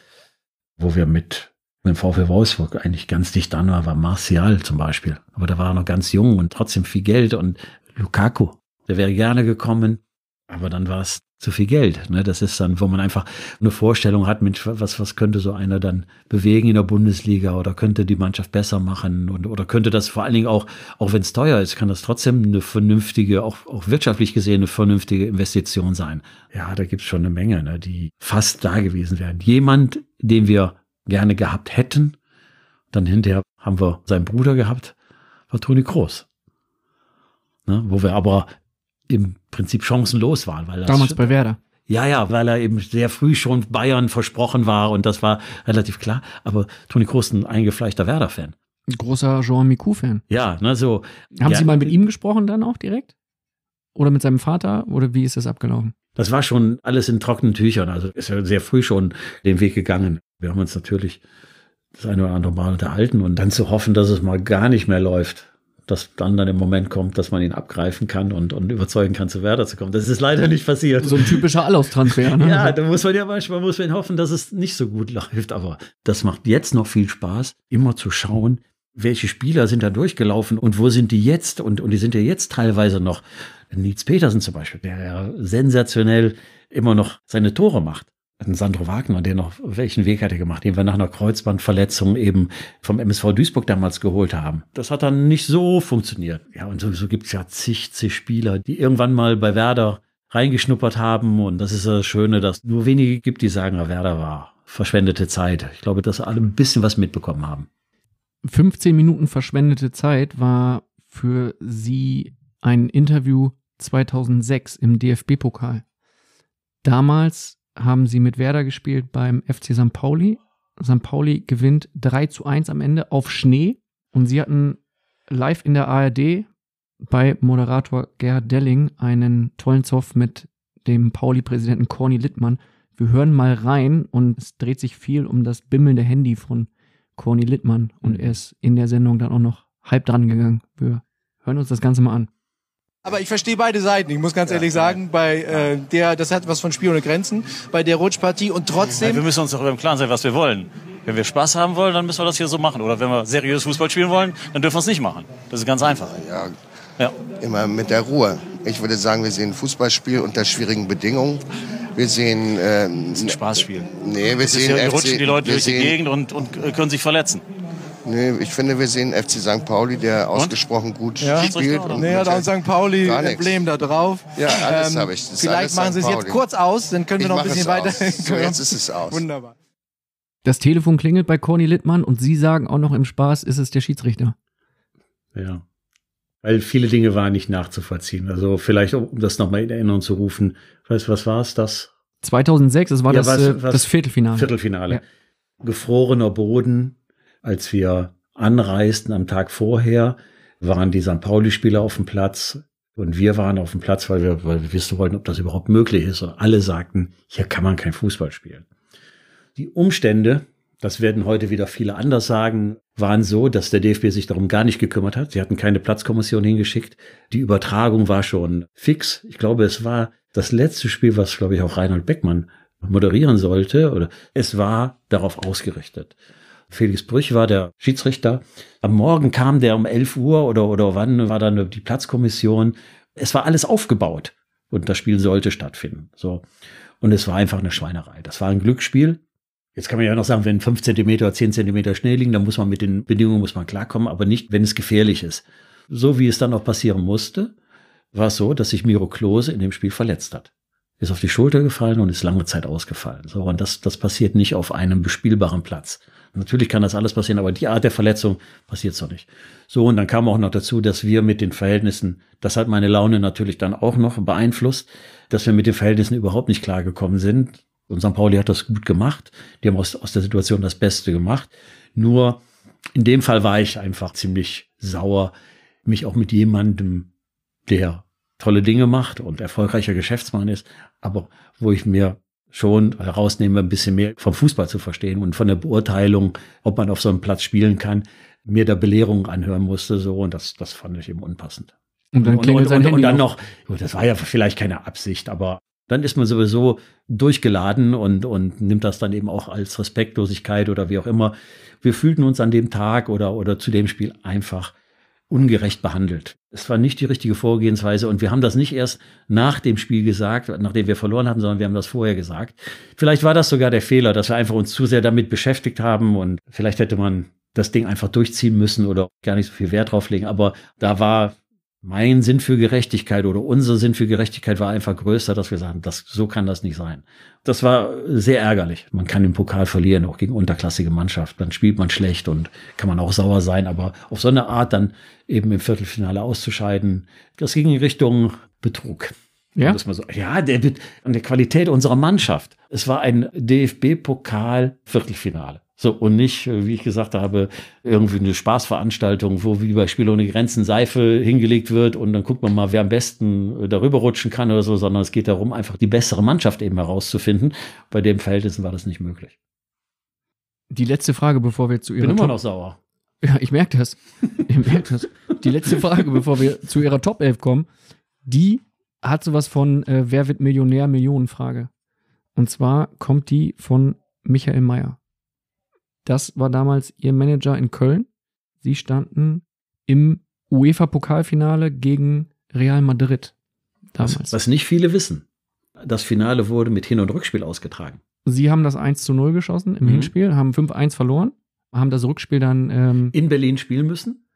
wo wir mit dem VfL Wolfsburg eigentlich ganz dicht dran waren, war Martial zum Beispiel. Aber da war er noch ganz jung und trotzdem viel Geld und Lukaku, der wäre gerne gekommen. Aber dann war es zu viel Geld. Ne? Das ist dann, wo man einfach eine Vorstellung hat, Mensch, was, was könnte so einer dann bewegen in der Bundesliga oder könnte die Mannschaft besser machen und, oder könnte das vor allen Dingen auch, auch wenn es teuer ist, kann das trotzdem eine vernünftige, auch, auch wirtschaftlich gesehen eine vernünftige Investition sein. Ja, da gibt es schon eine Menge, ne, die fast da gewesen wären. Jemand, den wir gerne gehabt hätten, dann hinterher haben wir seinen Bruder gehabt, war Toni Kroos. Ne, wo wir aber im Prinzip chancenlos waren. Weil Damals bei Werder. Ja, ja, weil er eben sehr früh schon Bayern versprochen war und das war relativ klar. Aber Toni Kroos ist ein eingefleischter Werder-Fan. Großer Jean Micou-Fan. Ja, ne, so. Haben ja, Sie mal mit ihm gesprochen dann auch direkt? Oder mit seinem Vater? Oder wie ist das abgelaufen? Das war schon alles in trockenen Tüchern. Also ist er sehr früh schon den Weg gegangen. Wir haben uns natürlich das eine oder andere Mal unterhalten und dann zu hoffen, dass es mal gar nicht mehr läuft, dass dann, dann der Moment kommt, dass man ihn abgreifen kann und, und überzeugen kann, zu Werder zu kommen. Das ist leider nicht passiert. So ein typischer Allaustransfer. Ne? ja, da muss man ja manchmal muss man hoffen, dass es nicht so gut läuft. Aber das macht jetzt noch viel Spaß, immer zu schauen, welche Spieler sind da durchgelaufen und wo sind die jetzt? Und, und die sind ja jetzt teilweise noch. Nils Petersen zum Beispiel, der ja sensationell immer noch seine Tore macht an Sandro Wagner, der noch, welchen Weg hat er gemacht, den wir nach einer Kreuzbandverletzung eben vom MSV Duisburg damals geholt haben. Das hat dann nicht so funktioniert. Ja, und sowieso gibt es ja zig, zig Spieler, die irgendwann mal bei Werder reingeschnuppert haben. Und das ist das Schöne, dass nur wenige gibt, die sagen, ah, Werder war verschwendete Zeit. Ich glaube, dass alle ein bisschen was mitbekommen haben. 15 Minuten verschwendete Zeit war für Sie ein Interview 2006 im DFB-Pokal. Damals haben sie mit Werder gespielt beim FC St. Pauli. St. Pauli gewinnt 3 zu 1 am Ende auf Schnee und sie hatten live in der ARD bei Moderator Gerhard Delling einen tollen Zoff mit dem Pauli-Präsidenten Corny Littmann. Wir hören mal rein und es dreht sich viel um das bimmelnde Handy von Corny Littmann und mhm. er ist in der Sendung dann auch noch halb dran gegangen. Wir hören uns das Ganze mal an. Aber ich verstehe beide Seiten. Ich muss ganz ja, ehrlich sagen, bei äh, der, das hat was von Spiel ohne Grenzen, bei der Rutschpartie und trotzdem. Ja, wir müssen uns darüber im Klaren sein, was wir wollen. Wenn wir Spaß haben wollen, dann müssen wir das hier so machen. Oder wenn wir seriös Fußball spielen wollen, dann dürfen wir es nicht machen. Das ist ganz einfach. Ja, ja. Immer mit der Ruhe. Ich würde sagen, wir sehen Fußballspiel unter schwierigen Bedingungen. Wir sehen. Ähm, das ist ein Spaßspiel. Nee, wir das sehen. Ist ja, FC, rutschen die Leute durch die Gegend und, und äh, können sich verletzen. Nee, ich finde, wir sehen FC St. Pauli, der ausgesprochen gut ja? spielt. Und nee, hat St. pauli Problem da drauf. Ja, alles ähm, habe ich. vielleicht machen Sie es jetzt kurz aus, dann können wir ich noch ein bisschen weiter. So, jetzt ist es aus. Wunderbar. Das Telefon klingelt bei Corny Littmann und Sie sagen auch noch im Spaß, ist es der Schiedsrichter. Ja. Weil viele Dinge waren nicht nachzuvollziehen. Also vielleicht, um das nochmal in Erinnerung zu rufen, weiß, was war es das? 2006, es war ja, das, äh, was, das Viertelfinale. Viertelfinale. Ja. Gefrorener Boden, als wir anreisten am Tag vorher, waren die St. Pauli-Spieler auf dem Platz und wir waren auf dem Platz, weil wir, weil wir wissen wollten, ob das überhaupt möglich ist. Und alle sagten, hier kann man kein Fußball spielen. Die Umstände, das werden heute wieder viele anders sagen, waren so, dass der DFB sich darum gar nicht gekümmert hat. Sie hatten keine Platzkommission hingeschickt. Die Übertragung war schon fix. Ich glaube, es war das letzte Spiel, was, glaube ich, auch Reinhold Beckmann moderieren sollte. Oder es war darauf ausgerichtet. Felix Brüch war der Schiedsrichter. Am Morgen kam der um 11 Uhr oder, oder wann war dann die Platzkommission. Es war alles aufgebaut und das Spiel sollte stattfinden. So. Und es war einfach eine Schweinerei. Das war ein Glücksspiel. Jetzt kann man ja noch sagen, wenn fünf Zentimeter oder zehn Zentimeter Schnee liegen, dann muss man mit den Bedingungen muss man klarkommen, aber nicht, wenn es gefährlich ist. So wie es dann auch passieren musste, war es so, dass sich Miro Klose in dem Spiel verletzt hat. Ist auf die Schulter gefallen und ist lange Zeit ausgefallen. So, und das, das passiert nicht auf einem bespielbaren Platz. Natürlich kann das alles passieren, aber die Art der Verletzung passiert so nicht. So, und dann kam auch noch dazu, dass wir mit den Verhältnissen, das hat meine Laune natürlich dann auch noch beeinflusst, dass wir mit den Verhältnissen überhaupt nicht klargekommen sind. Und St. Pauli hat das gut gemacht. Die haben aus, aus der Situation das Beste gemacht. Nur in dem Fall war ich einfach ziemlich sauer, mich auch mit jemandem, der tolle Dinge macht und erfolgreicher Geschäftsmann ist, aber wo ich mir schon herausnehmen, ein bisschen mehr vom Fußball zu verstehen und von der Beurteilung, ob man auf so einem Platz spielen kann, mir da Belehrungen anhören musste, so, und das, das fand ich eben unpassend. Und dann klingelt und, sein und, Handy und dann noch, gut, das war ja vielleicht keine Absicht, aber dann ist man sowieso durchgeladen und, und nimmt das dann eben auch als Respektlosigkeit oder wie auch immer. Wir fühlten uns an dem Tag oder, oder zu dem Spiel einfach ungerecht behandelt. Es war nicht die richtige Vorgehensweise und wir haben das nicht erst nach dem Spiel gesagt, nachdem wir verloren haben, sondern wir haben das vorher gesagt. Vielleicht war das sogar der Fehler, dass wir einfach uns zu sehr damit beschäftigt haben und vielleicht hätte man das Ding einfach durchziehen müssen oder gar nicht so viel Wert drauf legen. Aber da war mein Sinn für Gerechtigkeit oder unser Sinn für Gerechtigkeit war einfach größer, dass wir sagen, das, so kann das nicht sein. Das war sehr ärgerlich. Man kann den Pokal verlieren, auch gegen unterklassige Mannschaft. Dann spielt man schlecht und kann man auch sauer sein, aber auf so eine Art dann eben im Viertelfinale auszuscheiden, das ging in Richtung Betrug. Ja, so, ja der, der Qualität unserer Mannschaft. Es war ein DFB-Pokal-Viertelfinale. So, und nicht, äh, wie ich gesagt habe, irgendwie eine Spaßveranstaltung, wo wie bei Spiel ohne Grenzen Seife hingelegt wird und dann guckt man mal, wer am besten äh, darüber rutschen kann oder so, sondern es geht darum, einfach die bessere Mannschaft eben herauszufinden. Bei den Verhältnissen war das nicht möglich. Die letzte Frage, bevor wir zu Ihrer. Bin immer Top noch sauer. Ja, ich merke das. Ich merke das. Die letzte Frage, bevor wir zu Ihrer Top 11 kommen, die hat sowas von äh, Wer wird Millionär? Millionenfrage. Und zwar kommt die von Michael Mayer. Das war damals ihr Manager in Köln. Sie standen im UEFA-Pokalfinale gegen Real Madrid. Damals. Was, was nicht viele wissen. Das Finale wurde mit Hin- und Rückspiel ausgetragen. Sie haben das 1 zu 0 geschossen im mhm. Hinspiel, haben 5-1 verloren, haben das Rückspiel dann. Ähm in Berlin spielen müssen,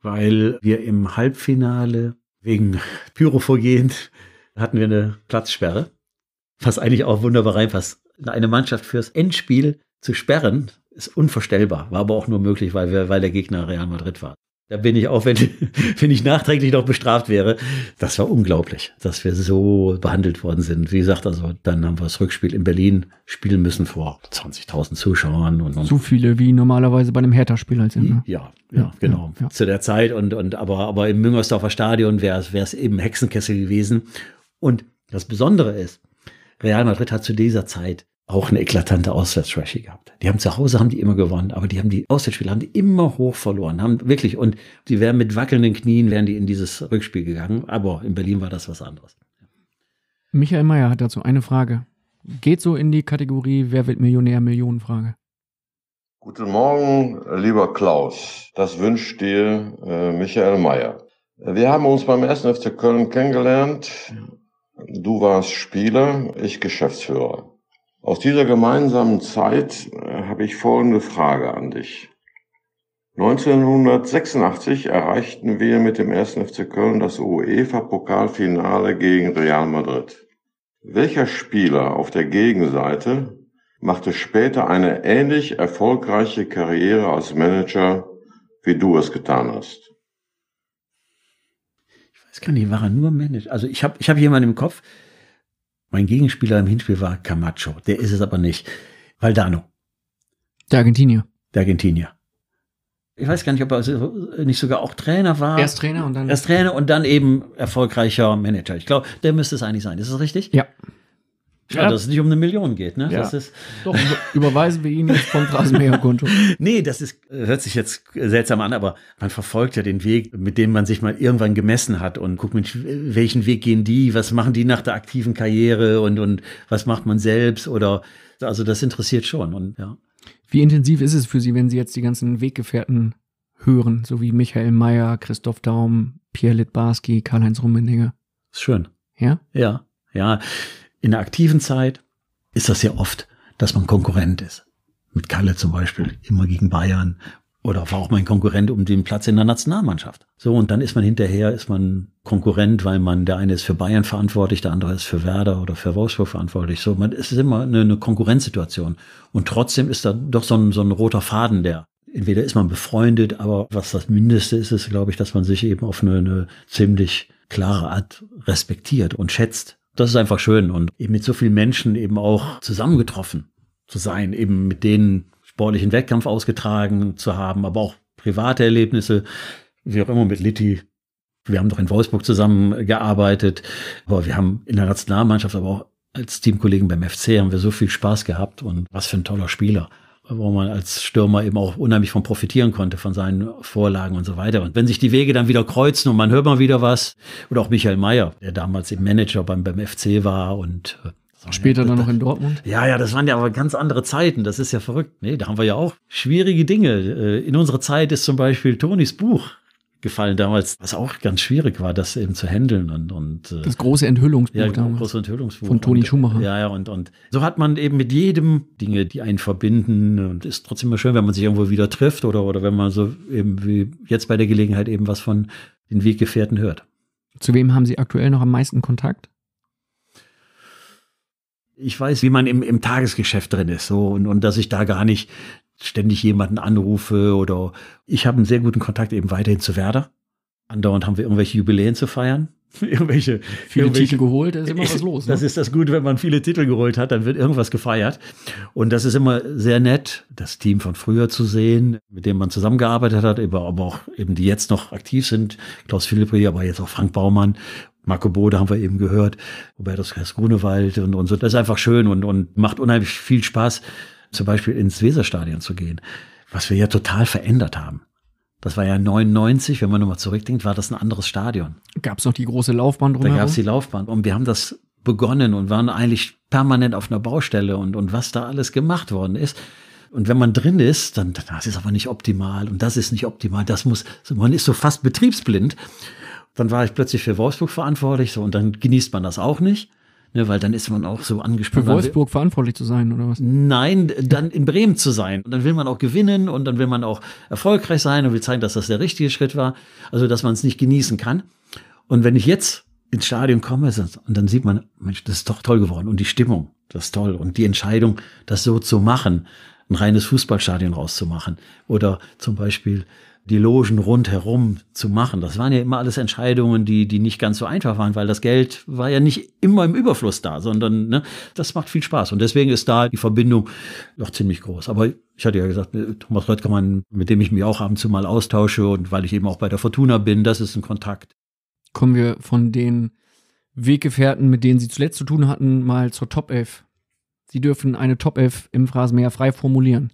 weil wir im Halbfinale wegen Pyro vorgehend hatten wir eine Platzsperre, was eigentlich auch wunderbar reinpasst. Eine Mannschaft fürs Endspiel zu sperren, ist unvorstellbar. War aber auch nur möglich, weil, wir, weil der Gegner Real Madrid war. Da bin ich auch, wenn, wenn ich nachträglich noch bestraft wäre. Das war unglaublich, dass wir so behandelt worden sind. Wie gesagt, also dann haben wir das Rückspiel in Berlin spielen müssen vor 20.000 Zuschauern. Und, und Zu viele wie normalerweise bei einem Hertha-Spiel als immer. Ja, ja, ja, genau. Ja, ja. Zu der Zeit und, und aber, aber im Müngersdorfer Stadion wäre es eben Hexenkessel gewesen. Und das Besondere ist, Real Madrid hat zu dieser Zeit auch eine eklatante Auswärtsschwäche gehabt. Die haben zu Hause haben die immer gewonnen, aber die haben die Auswärtsspiele haben die immer hoch verloren, haben wirklich und die wären mit wackelnden Knien wären die in dieses Rückspiel gegangen, aber in Berlin war das was anderes. Michael Mayer hat dazu eine Frage. Geht so in die Kategorie Wer wird Millionär Millionenfrage. Guten Morgen, lieber Klaus. Das wünscht dir äh, Michael Mayer. Wir haben uns beim ersten FC Köln kennengelernt. Du warst Spieler, ich Geschäftsführer. Aus dieser gemeinsamen Zeit äh, habe ich folgende Frage an dich. 1986 erreichten wir mit dem 1. FC Köln das UEFA-Pokalfinale gegen Real Madrid. Welcher Spieler auf der Gegenseite machte später eine ähnlich erfolgreiche Karriere als Manager, wie du es getan hast? Ich weiß gar nicht, war er nur Manager? Also ich habe ich hab jemanden im Kopf, mein Gegenspieler im Hinspiel war Camacho. Der ist es aber nicht. Valdano. Der Argentinier. Der Argentinier. Ich weiß gar nicht, ob er nicht sogar auch Trainer war. Erst Trainer und dann. Erst Trainer und dann eben erfolgreicher Manager. Ich glaube, der müsste es eigentlich sein. Ist das richtig? Ja. Ja, dass es nicht um eine Million geht, ne? Ja. Das ist Doch, überweisen wir Ihnen jetzt vom Rasenmäherkonto. nee, das ist, hört sich jetzt seltsam an, aber man verfolgt ja den Weg, mit dem man sich mal irgendwann gemessen hat und guckt, Mensch, welchen Weg gehen die, was machen die nach der aktiven Karriere und, und was macht man selbst oder, also das interessiert schon und ja. Wie intensiv ist es für Sie, wenn Sie jetzt die ganzen Weggefährten hören, so wie Michael Mayer, Christoph Daum, Pierre Litbarski, Karl-Heinz Rummenigge? Ist schön. Ja? Ja, ja. In der aktiven Zeit ist das ja oft, dass man Konkurrent ist. Mit Kalle zum Beispiel, immer gegen Bayern. Oder war auch mein Konkurrent um den Platz in der Nationalmannschaft. So, und dann ist man hinterher, ist man Konkurrent, weil man, der eine ist für Bayern verantwortlich, der andere ist für Werder oder für Wolfsburg verantwortlich. So, man, es ist immer eine, eine Konkurrenzsituation. Und trotzdem ist da doch so ein, so ein roter Faden, der entweder ist man befreundet, aber was das Mindeste ist, ist, glaube ich, dass man sich eben auf eine, eine ziemlich klare Art respektiert und schätzt das ist einfach schön und eben mit so vielen Menschen eben auch zusammengetroffen zu sein, eben mit denen sportlichen Wettkampf ausgetragen zu haben, aber auch private Erlebnisse, wie auch immer mit Litti. Wir haben doch in Wolfsburg zusammengearbeitet, aber wir haben in der Nationalmannschaft, aber auch als Teamkollegen beim FC haben wir so viel Spaß gehabt und was für ein toller Spieler wo man als Stürmer eben auch unheimlich von profitieren konnte, von seinen Vorlagen und so weiter. Und wenn sich die Wege dann wieder kreuzen und man hört mal wieder was, oder auch Michael Mayer, der damals eben Manager beim, beim FC war und äh, Später dann noch in Dortmund? Ja, ja, das waren ja aber ganz andere Zeiten. Das ist ja verrückt. Nee, da haben wir ja auch schwierige Dinge. Äh, in unserer Zeit ist zum Beispiel Tonis Buch gefallen damals, was auch ganz schwierig war, das eben zu handeln und, und äh, das große Enthüllungsbuch ja, genau, damals. große Enthüllungsbuch von Toni Schumacher. Und, ja, ja, und, und so hat man eben mit jedem Dinge, die einen verbinden und ist trotzdem immer schön, wenn man sich irgendwo wieder trifft oder, oder wenn man so eben wie jetzt bei der Gelegenheit eben was von den Weggefährten hört. Zu wem haben Sie aktuell noch am meisten Kontakt? ich weiß, wie man im, im Tagesgeschäft drin ist, so und, und dass ich da gar nicht ständig jemanden anrufe oder ich habe einen sehr guten Kontakt eben weiterhin zu Werder. Andauernd haben wir irgendwelche Jubiläen zu feiern. irgendwelche, viele irgendwelche, Titel geholt, da ist immer was los. Ne? Das ist das Gute, wenn man viele Titel geholt hat, dann wird irgendwas gefeiert. Und das ist immer sehr nett, das Team von früher zu sehen, mit dem man zusammengearbeitet hat, aber auch eben die jetzt noch aktiv sind. Klaus Philippi, aber jetzt auch Frank Baumann Marco Bode haben wir eben gehört, Robertus Grunewald und, und so. Das ist einfach schön und, und macht unheimlich viel Spaß, zum Beispiel ins Weserstadion zu gehen, was wir ja total verändert haben. Das war ja 99, wenn man nochmal zurückdenkt, war das ein anderes Stadion. Gab es noch die große Laufbahn drumherum? Da gab es die Laufbahn und wir haben das begonnen und waren eigentlich permanent auf einer Baustelle und, und was da alles gemacht worden ist. Und wenn man drin ist, dann das ist aber nicht optimal und das ist nicht optimal, das muss, man ist so fast betriebsblind. Dann war ich plötzlich für Wolfsburg verantwortlich so, und dann genießt man das auch nicht ne, weil dann ist man auch so angespannt. Für Wolfsburg verantwortlich zu sein oder was? Nein, dann in Bremen zu sein. Und dann will man auch gewinnen und dann will man auch erfolgreich sein und will zeigen, dass das der richtige Schritt war. Also, dass man es nicht genießen kann. Und wenn ich jetzt ins Stadion komme und dann sieht man, Mensch, das ist doch toll geworden und die Stimmung, das ist toll und die Entscheidung, das so zu machen, ein reines Fußballstadion rauszumachen oder zum Beispiel die Logen rundherum zu machen. Das waren ja immer alles Entscheidungen, die, die nicht ganz so einfach waren, weil das Geld war ja nicht immer im Überfluss da, sondern ne, das macht viel Spaß. Und deswegen ist da die Verbindung noch ziemlich groß. Aber ich hatte ja gesagt, äh, Thomas Röttgermann, mit dem ich mich auch ab und zu mal austausche und weil ich eben auch bei der Fortuna bin, das ist ein Kontakt. Kommen wir von den Weggefährten, mit denen Sie zuletzt zu tun hatten, mal zur Top 11. Sie dürfen eine Top 11 im Phrasenmäher frei formulieren.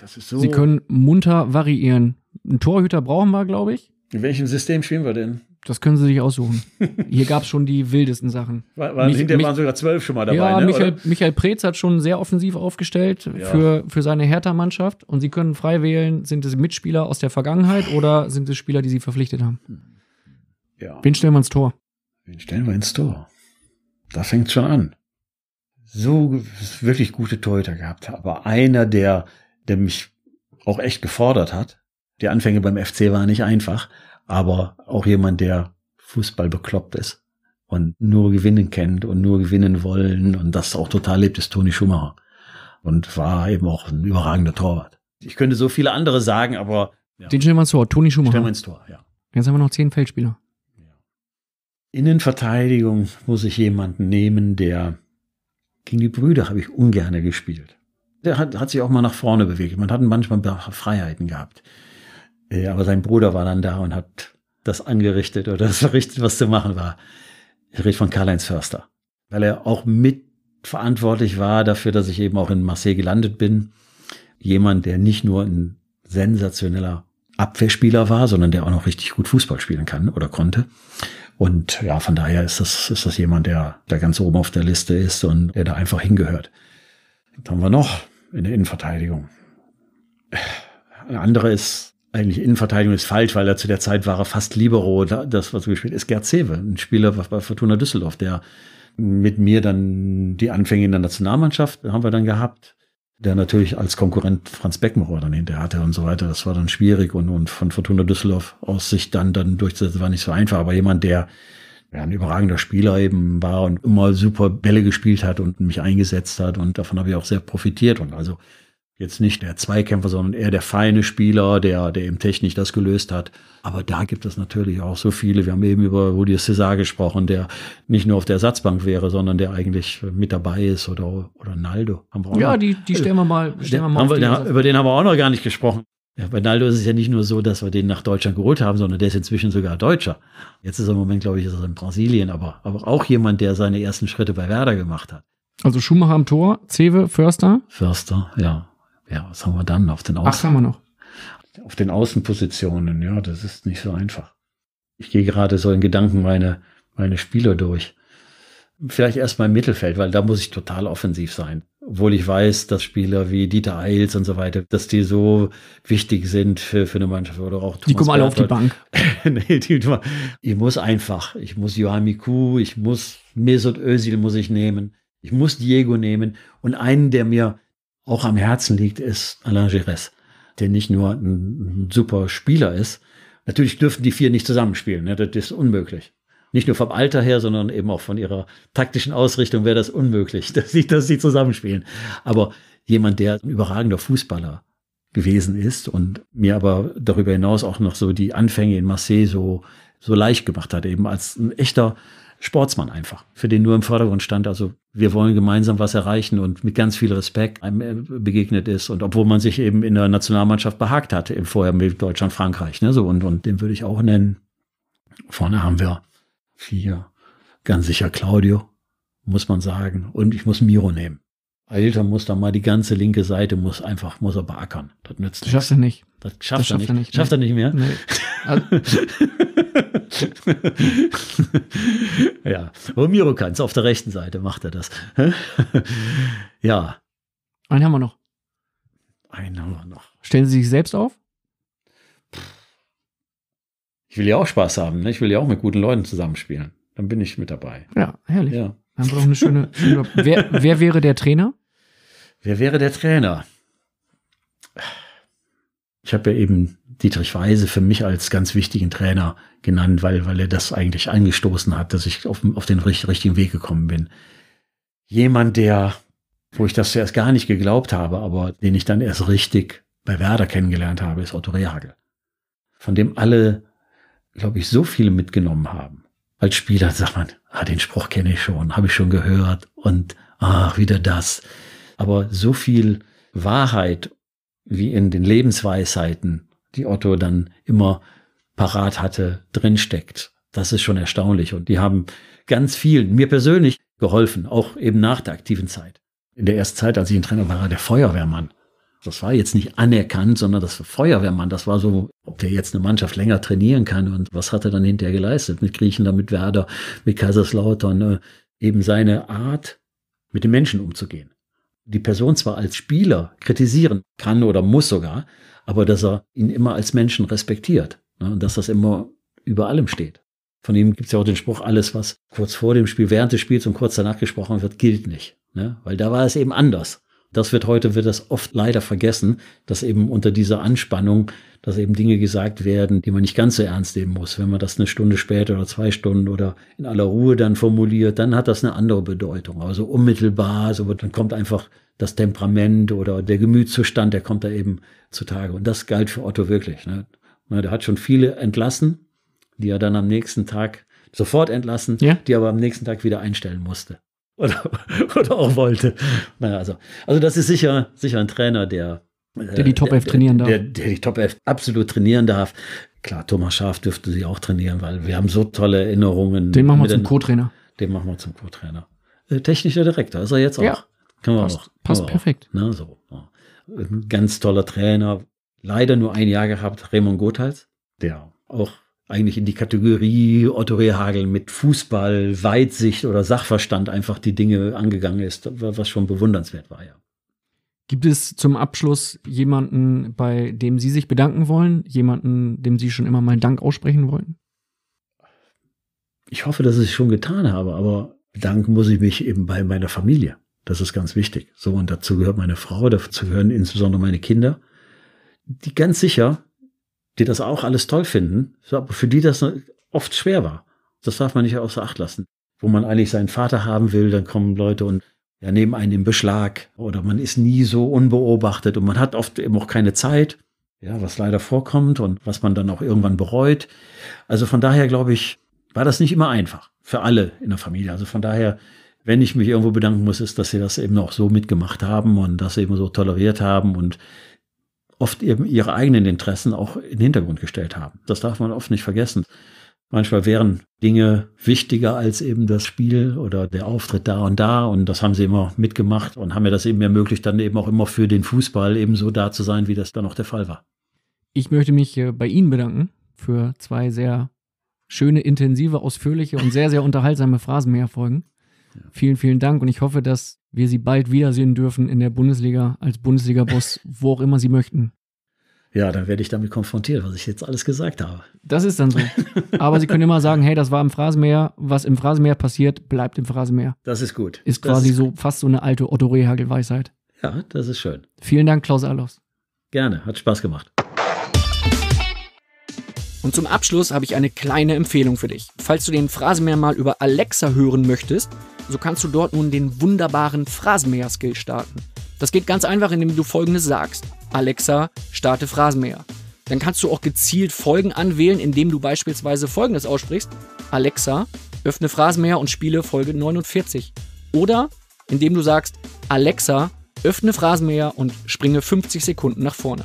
Das ist so. Sie können munter variieren ein Torhüter brauchen wir, glaube ich. In welchem System spielen wir denn? Das können Sie sich aussuchen. Hier gab es schon die wildesten Sachen. War, waren, hinterher waren sogar zwölf schon mal dabei. Ja, ne, Michael, Michael Preetz hat schon sehr offensiv aufgestellt ja. für, für seine Hertha-Mannschaft. Und Sie können frei wählen, sind es Mitspieler aus der Vergangenheit oder sind es Spieler, die Sie verpflichtet haben? Ja. Wen stellen wir ins Tor? Wen stellen wir ins Tor? Da fängt schon an. So wirklich gute Torhüter gehabt, aber einer, der, der mich auch echt gefordert hat, die Anfänge beim FC waren nicht einfach, aber auch jemand, der Fußball bekloppt ist und nur gewinnen kennt und nur gewinnen wollen und das auch total lebt, ist Toni Schumacher und war eben auch ein überragender Torwart. Ich könnte so viele andere sagen, aber ja. den stellen wir ins Tor, Toni Schumacher. Stellen wir ins Tor, ja. Jetzt haben wir noch zehn Feldspieler. Innenverteidigung muss ich jemanden nehmen, der gegen die Brüder habe ich ungern gespielt. Der hat, hat sich auch mal nach vorne bewegt. Man hat manchmal Freiheiten gehabt. Ja, äh, aber sein Bruder war dann da und hat das angerichtet oder das verrichtet, was zu machen war. Ich rede von Karl-Heinz Förster, weil er auch mitverantwortlich war dafür, dass ich eben auch in Marseille gelandet bin. Jemand, der nicht nur ein sensationeller Abwehrspieler war, sondern der auch noch richtig gut Fußball spielen kann oder konnte. Und ja, von daher ist das, ist das jemand, der da ganz oben auf der Liste ist und der da einfach hingehört. Was haben wir noch in der Innenverteidigung? Äh, ein anderer ist eigentlich Innenverteidigung ist falsch, weil er zu der Zeit war er fast Libero, das, was er gespielt ist Gerd Sewe, ein Spieler bei Fortuna Düsseldorf, der mit mir dann die Anfänge in der Nationalmannschaft haben wir dann gehabt, der natürlich als Konkurrent Franz Beckenbauer dann hinterher hatte und so weiter. Das war dann schwierig und, und von Fortuna Düsseldorf aus sich dann, dann durchzusetzen, war nicht so einfach. Aber jemand, der ja, ein überragender Spieler eben war und immer super Bälle gespielt hat und mich eingesetzt hat und davon habe ich auch sehr profitiert und also jetzt nicht der Zweikämpfer, sondern eher der feine Spieler, der, der eben technisch das gelöst hat. Aber da gibt es natürlich auch so viele. Wir haben eben über Rudi César gesprochen, der nicht nur auf der Ersatzbank wäre, sondern der eigentlich mit dabei ist oder, oder Naldo. Haben wir auch ja, noch. die, die stellen wir mal, stellen wir mal wir, den, Über den haben wir auch noch gar nicht gesprochen. Ja, bei Naldo ist es ja nicht nur so, dass wir den nach Deutschland geholt haben, sondern der ist inzwischen sogar Deutscher. Jetzt ist er im Moment, glaube ich, ist er in Brasilien, aber, aber auch jemand, der seine ersten Schritte bei Werder gemacht hat. Also Schumacher am Tor, Zewe, Förster? Förster, ja ja, was haben wir dann auf den Außen? Ach, haben wir noch. Auf den Außenpositionen, ja, das ist nicht so einfach. Ich gehe gerade so in Gedanken meine, meine Spieler durch. Vielleicht erstmal im Mittelfeld, weil da muss ich total offensiv sein. Obwohl ich weiß, dass Spieler wie Dieter Eils und so weiter, dass die so wichtig sind für, für eine Mannschaft oder auch Thomas Die kommen alle auf die Bank. nee, die, ich muss einfach, ich muss Johan Miku, ich muss Mesut Özil muss ich nehmen, ich muss Diego nehmen und einen, der mir auch am Herzen liegt, ist Alain Gires, der nicht nur ein, ein super Spieler ist. Natürlich dürfen die vier nicht zusammenspielen, ne? das ist unmöglich nicht nur vom Alter her, sondern eben auch von ihrer taktischen Ausrichtung wäre das unmöglich, dass sie, dass sie zusammenspielen. Aber jemand, der ein überragender Fußballer gewesen ist und mir aber darüber hinaus auch noch so die Anfänge in Marseille so, so leicht gemacht hat, eben als ein echter Sportsmann einfach, für den nur im Vordergrund stand. Also wir wollen gemeinsam was erreichen und mit ganz viel Respekt einem äh, begegnet ist. Und obwohl man sich eben in der Nationalmannschaft behagt hatte, im Vorher mit Deutschland, Frankreich, ne, so und, und den würde ich auch nennen. Vorne haben wir vier, ganz sicher Claudio, muss man sagen. Und ich muss Miro nehmen. Alter, muss da mal die ganze linke Seite, muss einfach, muss er beackern. Das nützt nichts. Schafft er nicht. Das schafft, das er nicht. Schafft er nicht mehr? Nee. Also. ja, Romiro kann es auf der rechten Seite, macht er das. ja. Einen haben wir noch. Einen haben wir noch. Stellen Sie sich selbst auf? Ich will ja auch Spaß haben, ne? ich will ja auch mit guten Leuten zusammenspielen. Dann bin ich mit dabei. Ja, herrlich. Ja. Haben wir eine schöne. schöne wer, wer wäre der Trainer? Wer wäre der Trainer? Ich habe ja eben Dietrich Weise für mich als ganz wichtigen Trainer genannt, weil, weil er das eigentlich angestoßen hat, dass ich auf, auf den richt, richtigen Weg gekommen bin. Jemand, der, wo ich das erst gar nicht geglaubt habe, aber den ich dann erst richtig bei Werder kennengelernt habe, ist Otto Rehagel. Von dem alle, glaube ich, so viele mitgenommen haben als Spieler sagt man, ah, den Spruch kenne ich schon, habe ich schon gehört und ach, wieder das. Aber so viel Wahrheit wie in den Lebensweisheiten, die Otto dann immer parat hatte, drinsteckt. Das ist schon erstaunlich und die haben ganz vielen, mir persönlich geholfen, auch eben nach der aktiven Zeit. In der ersten Zeit, als ich ein Trainer war, war der Feuerwehrmann. Das war jetzt nicht anerkannt, sondern das war Feuerwehrmann. Das war so, ob der jetzt eine Mannschaft länger trainieren kann und was hat er dann hinterher geleistet mit Griechenland, mit Werder, mit Kaiserslautern. Ne? Eben seine Art, mit den Menschen umzugehen. Die Person zwar als Spieler kritisieren kann oder muss sogar, aber dass er ihn immer als Menschen respektiert ne? und dass das immer über allem steht. Von ihm gibt es ja auch den Spruch, alles, was kurz vor dem Spiel, während des Spiels und kurz danach gesprochen wird, gilt nicht. Ne? Weil da war es eben anders. Das wird heute, wird das oft leider vergessen, dass eben unter dieser Anspannung, dass eben Dinge gesagt werden, die man nicht ganz so ernst nehmen muss. Wenn man das eine Stunde später oder zwei Stunden oder in aller Ruhe dann formuliert, dann hat das eine andere Bedeutung. Also unmittelbar, so wird, dann kommt einfach das Temperament oder der Gemütszustand, der kommt da eben zutage. Und das galt für Otto wirklich. Ne? Der hat schon viele entlassen, die er dann am nächsten Tag sofort entlassen, ja. die aber am nächsten Tag wieder einstellen musste oder, oder auch wollte. Naja, also, also das ist sicher, sicher ein Trainer, der äh, der die Top 11 trainieren darf. Der, der, die Top 11 absolut trainieren darf. Klar, Thomas Schaaf dürfte sie auch trainieren, weil wir haben so tolle Erinnerungen. Den machen wir zum Co-Trainer. Den machen wir zum Co-Trainer. Äh, technischer Direktor ist er jetzt auch. Ja, Kann passt, auch. passt Kann perfekt. Auch. Na, ne, so. Ein ganz toller Trainer. Leider nur ein Jahr gehabt, Raymond Gotthals, der auch eigentlich in die Kategorie Otto Rehagel mit Fußball, Weitsicht oder Sachverstand einfach die Dinge angegangen ist, was schon bewundernswert war, ja. Gibt es zum Abschluss jemanden, bei dem Sie sich bedanken wollen? Jemanden, dem Sie schon immer mal Dank aussprechen wollen? Ich hoffe, dass ich es schon getan habe, aber bedanken muss ich mich eben bei meiner Familie. Das ist ganz wichtig. So, und dazu gehört meine Frau, dazu gehören insbesondere meine Kinder, die ganz sicher die das auch alles toll finden, für die das oft schwer war. Das darf man nicht außer Acht lassen. Wo man eigentlich seinen Vater haben will, dann kommen Leute und ja, nehmen einen im Beschlag oder man ist nie so unbeobachtet und man hat oft eben auch keine Zeit, ja, was leider vorkommt und was man dann auch irgendwann bereut. Also von daher glaube ich, war das nicht immer einfach für alle in der Familie. Also von daher, wenn ich mich irgendwo bedanken muss, ist, dass sie das eben auch so mitgemacht haben und das eben so toleriert haben und oft eben ihre eigenen Interessen auch in den Hintergrund gestellt haben. Das darf man oft nicht vergessen. Manchmal wären Dinge wichtiger als eben das Spiel oder der Auftritt da und da. Und das haben sie immer mitgemacht und haben mir das eben ermöglicht, dann eben auch immer für den Fußball eben so da zu sein, wie das dann auch der Fall war. Ich möchte mich äh, bei Ihnen bedanken für zwei sehr schöne, intensive, ausführliche und sehr, sehr unterhaltsame Phrasen mehr folgen. Vielen, vielen Dank und ich hoffe, dass wir Sie bald wiedersehen dürfen in der Bundesliga als Bundesliga-Boss, wo auch immer Sie möchten. Ja, dann werde ich damit konfrontiert, was ich jetzt alles gesagt habe. Das ist dann so. Aber Sie können immer sagen, hey, das war im Phrasenmeer. Was im Phrasenmeer passiert, bleibt im Phrasenmeer. Das ist gut. Ist quasi ist so fast so eine alte Otto Rehagel-Weisheit. Ja, das ist schön. Vielen Dank, Klaus Allofs. Gerne, hat Spaß gemacht. Und zum Abschluss habe ich eine kleine Empfehlung für dich. Falls du den Phrasenmeer mal über Alexa hören möchtest, so kannst du dort nun den wunderbaren Phrasenmäher-Skill starten. Das geht ganz einfach, indem du folgendes sagst. Alexa, starte Phrasenmäher. Dann kannst du auch gezielt Folgen anwählen, indem du beispielsweise folgendes aussprichst. Alexa, öffne Phrasenmäher und spiele Folge 49. Oder indem du sagst, Alexa, öffne Phrasenmäher und springe 50 Sekunden nach vorne.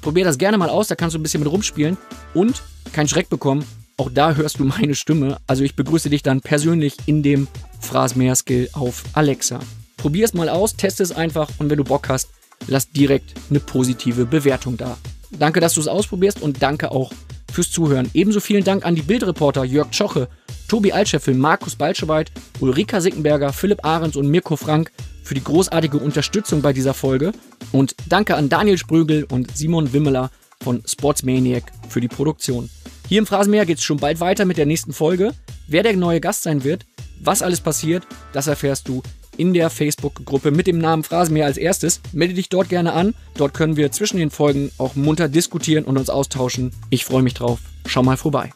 Probier das gerne mal aus, da kannst du ein bisschen mit rumspielen und keinen Schreck bekommen, auch da hörst du meine Stimme. Also ich begrüße dich dann persönlich in dem Phrasmeer-Skill auf Alexa. Probier es mal aus, teste es einfach und wenn du Bock hast, lass direkt eine positive Bewertung da. Danke, dass du es ausprobierst und danke auch fürs Zuhören. Ebenso vielen Dank an die Bildreporter Jörg Tschoche, Tobi Altscheffel, Markus Balscheweit, Ulrika Sickenberger, Philipp Ahrens und Mirko Frank für die großartige Unterstützung bei dieser Folge. Und danke an Daniel Sprügel und Simon Wimmeler von Sportsmaniac für die Produktion. Hier im Phrasenmeer geht es schon bald weiter mit der nächsten Folge. Wer der neue Gast sein wird, was alles passiert, das erfährst du in der Facebook-Gruppe mit dem Namen Phrasenmeer als erstes. Melde dich dort gerne an. Dort können wir zwischen den Folgen auch munter diskutieren und uns austauschen. Ich freue mich drauf. Schau mal vorbei.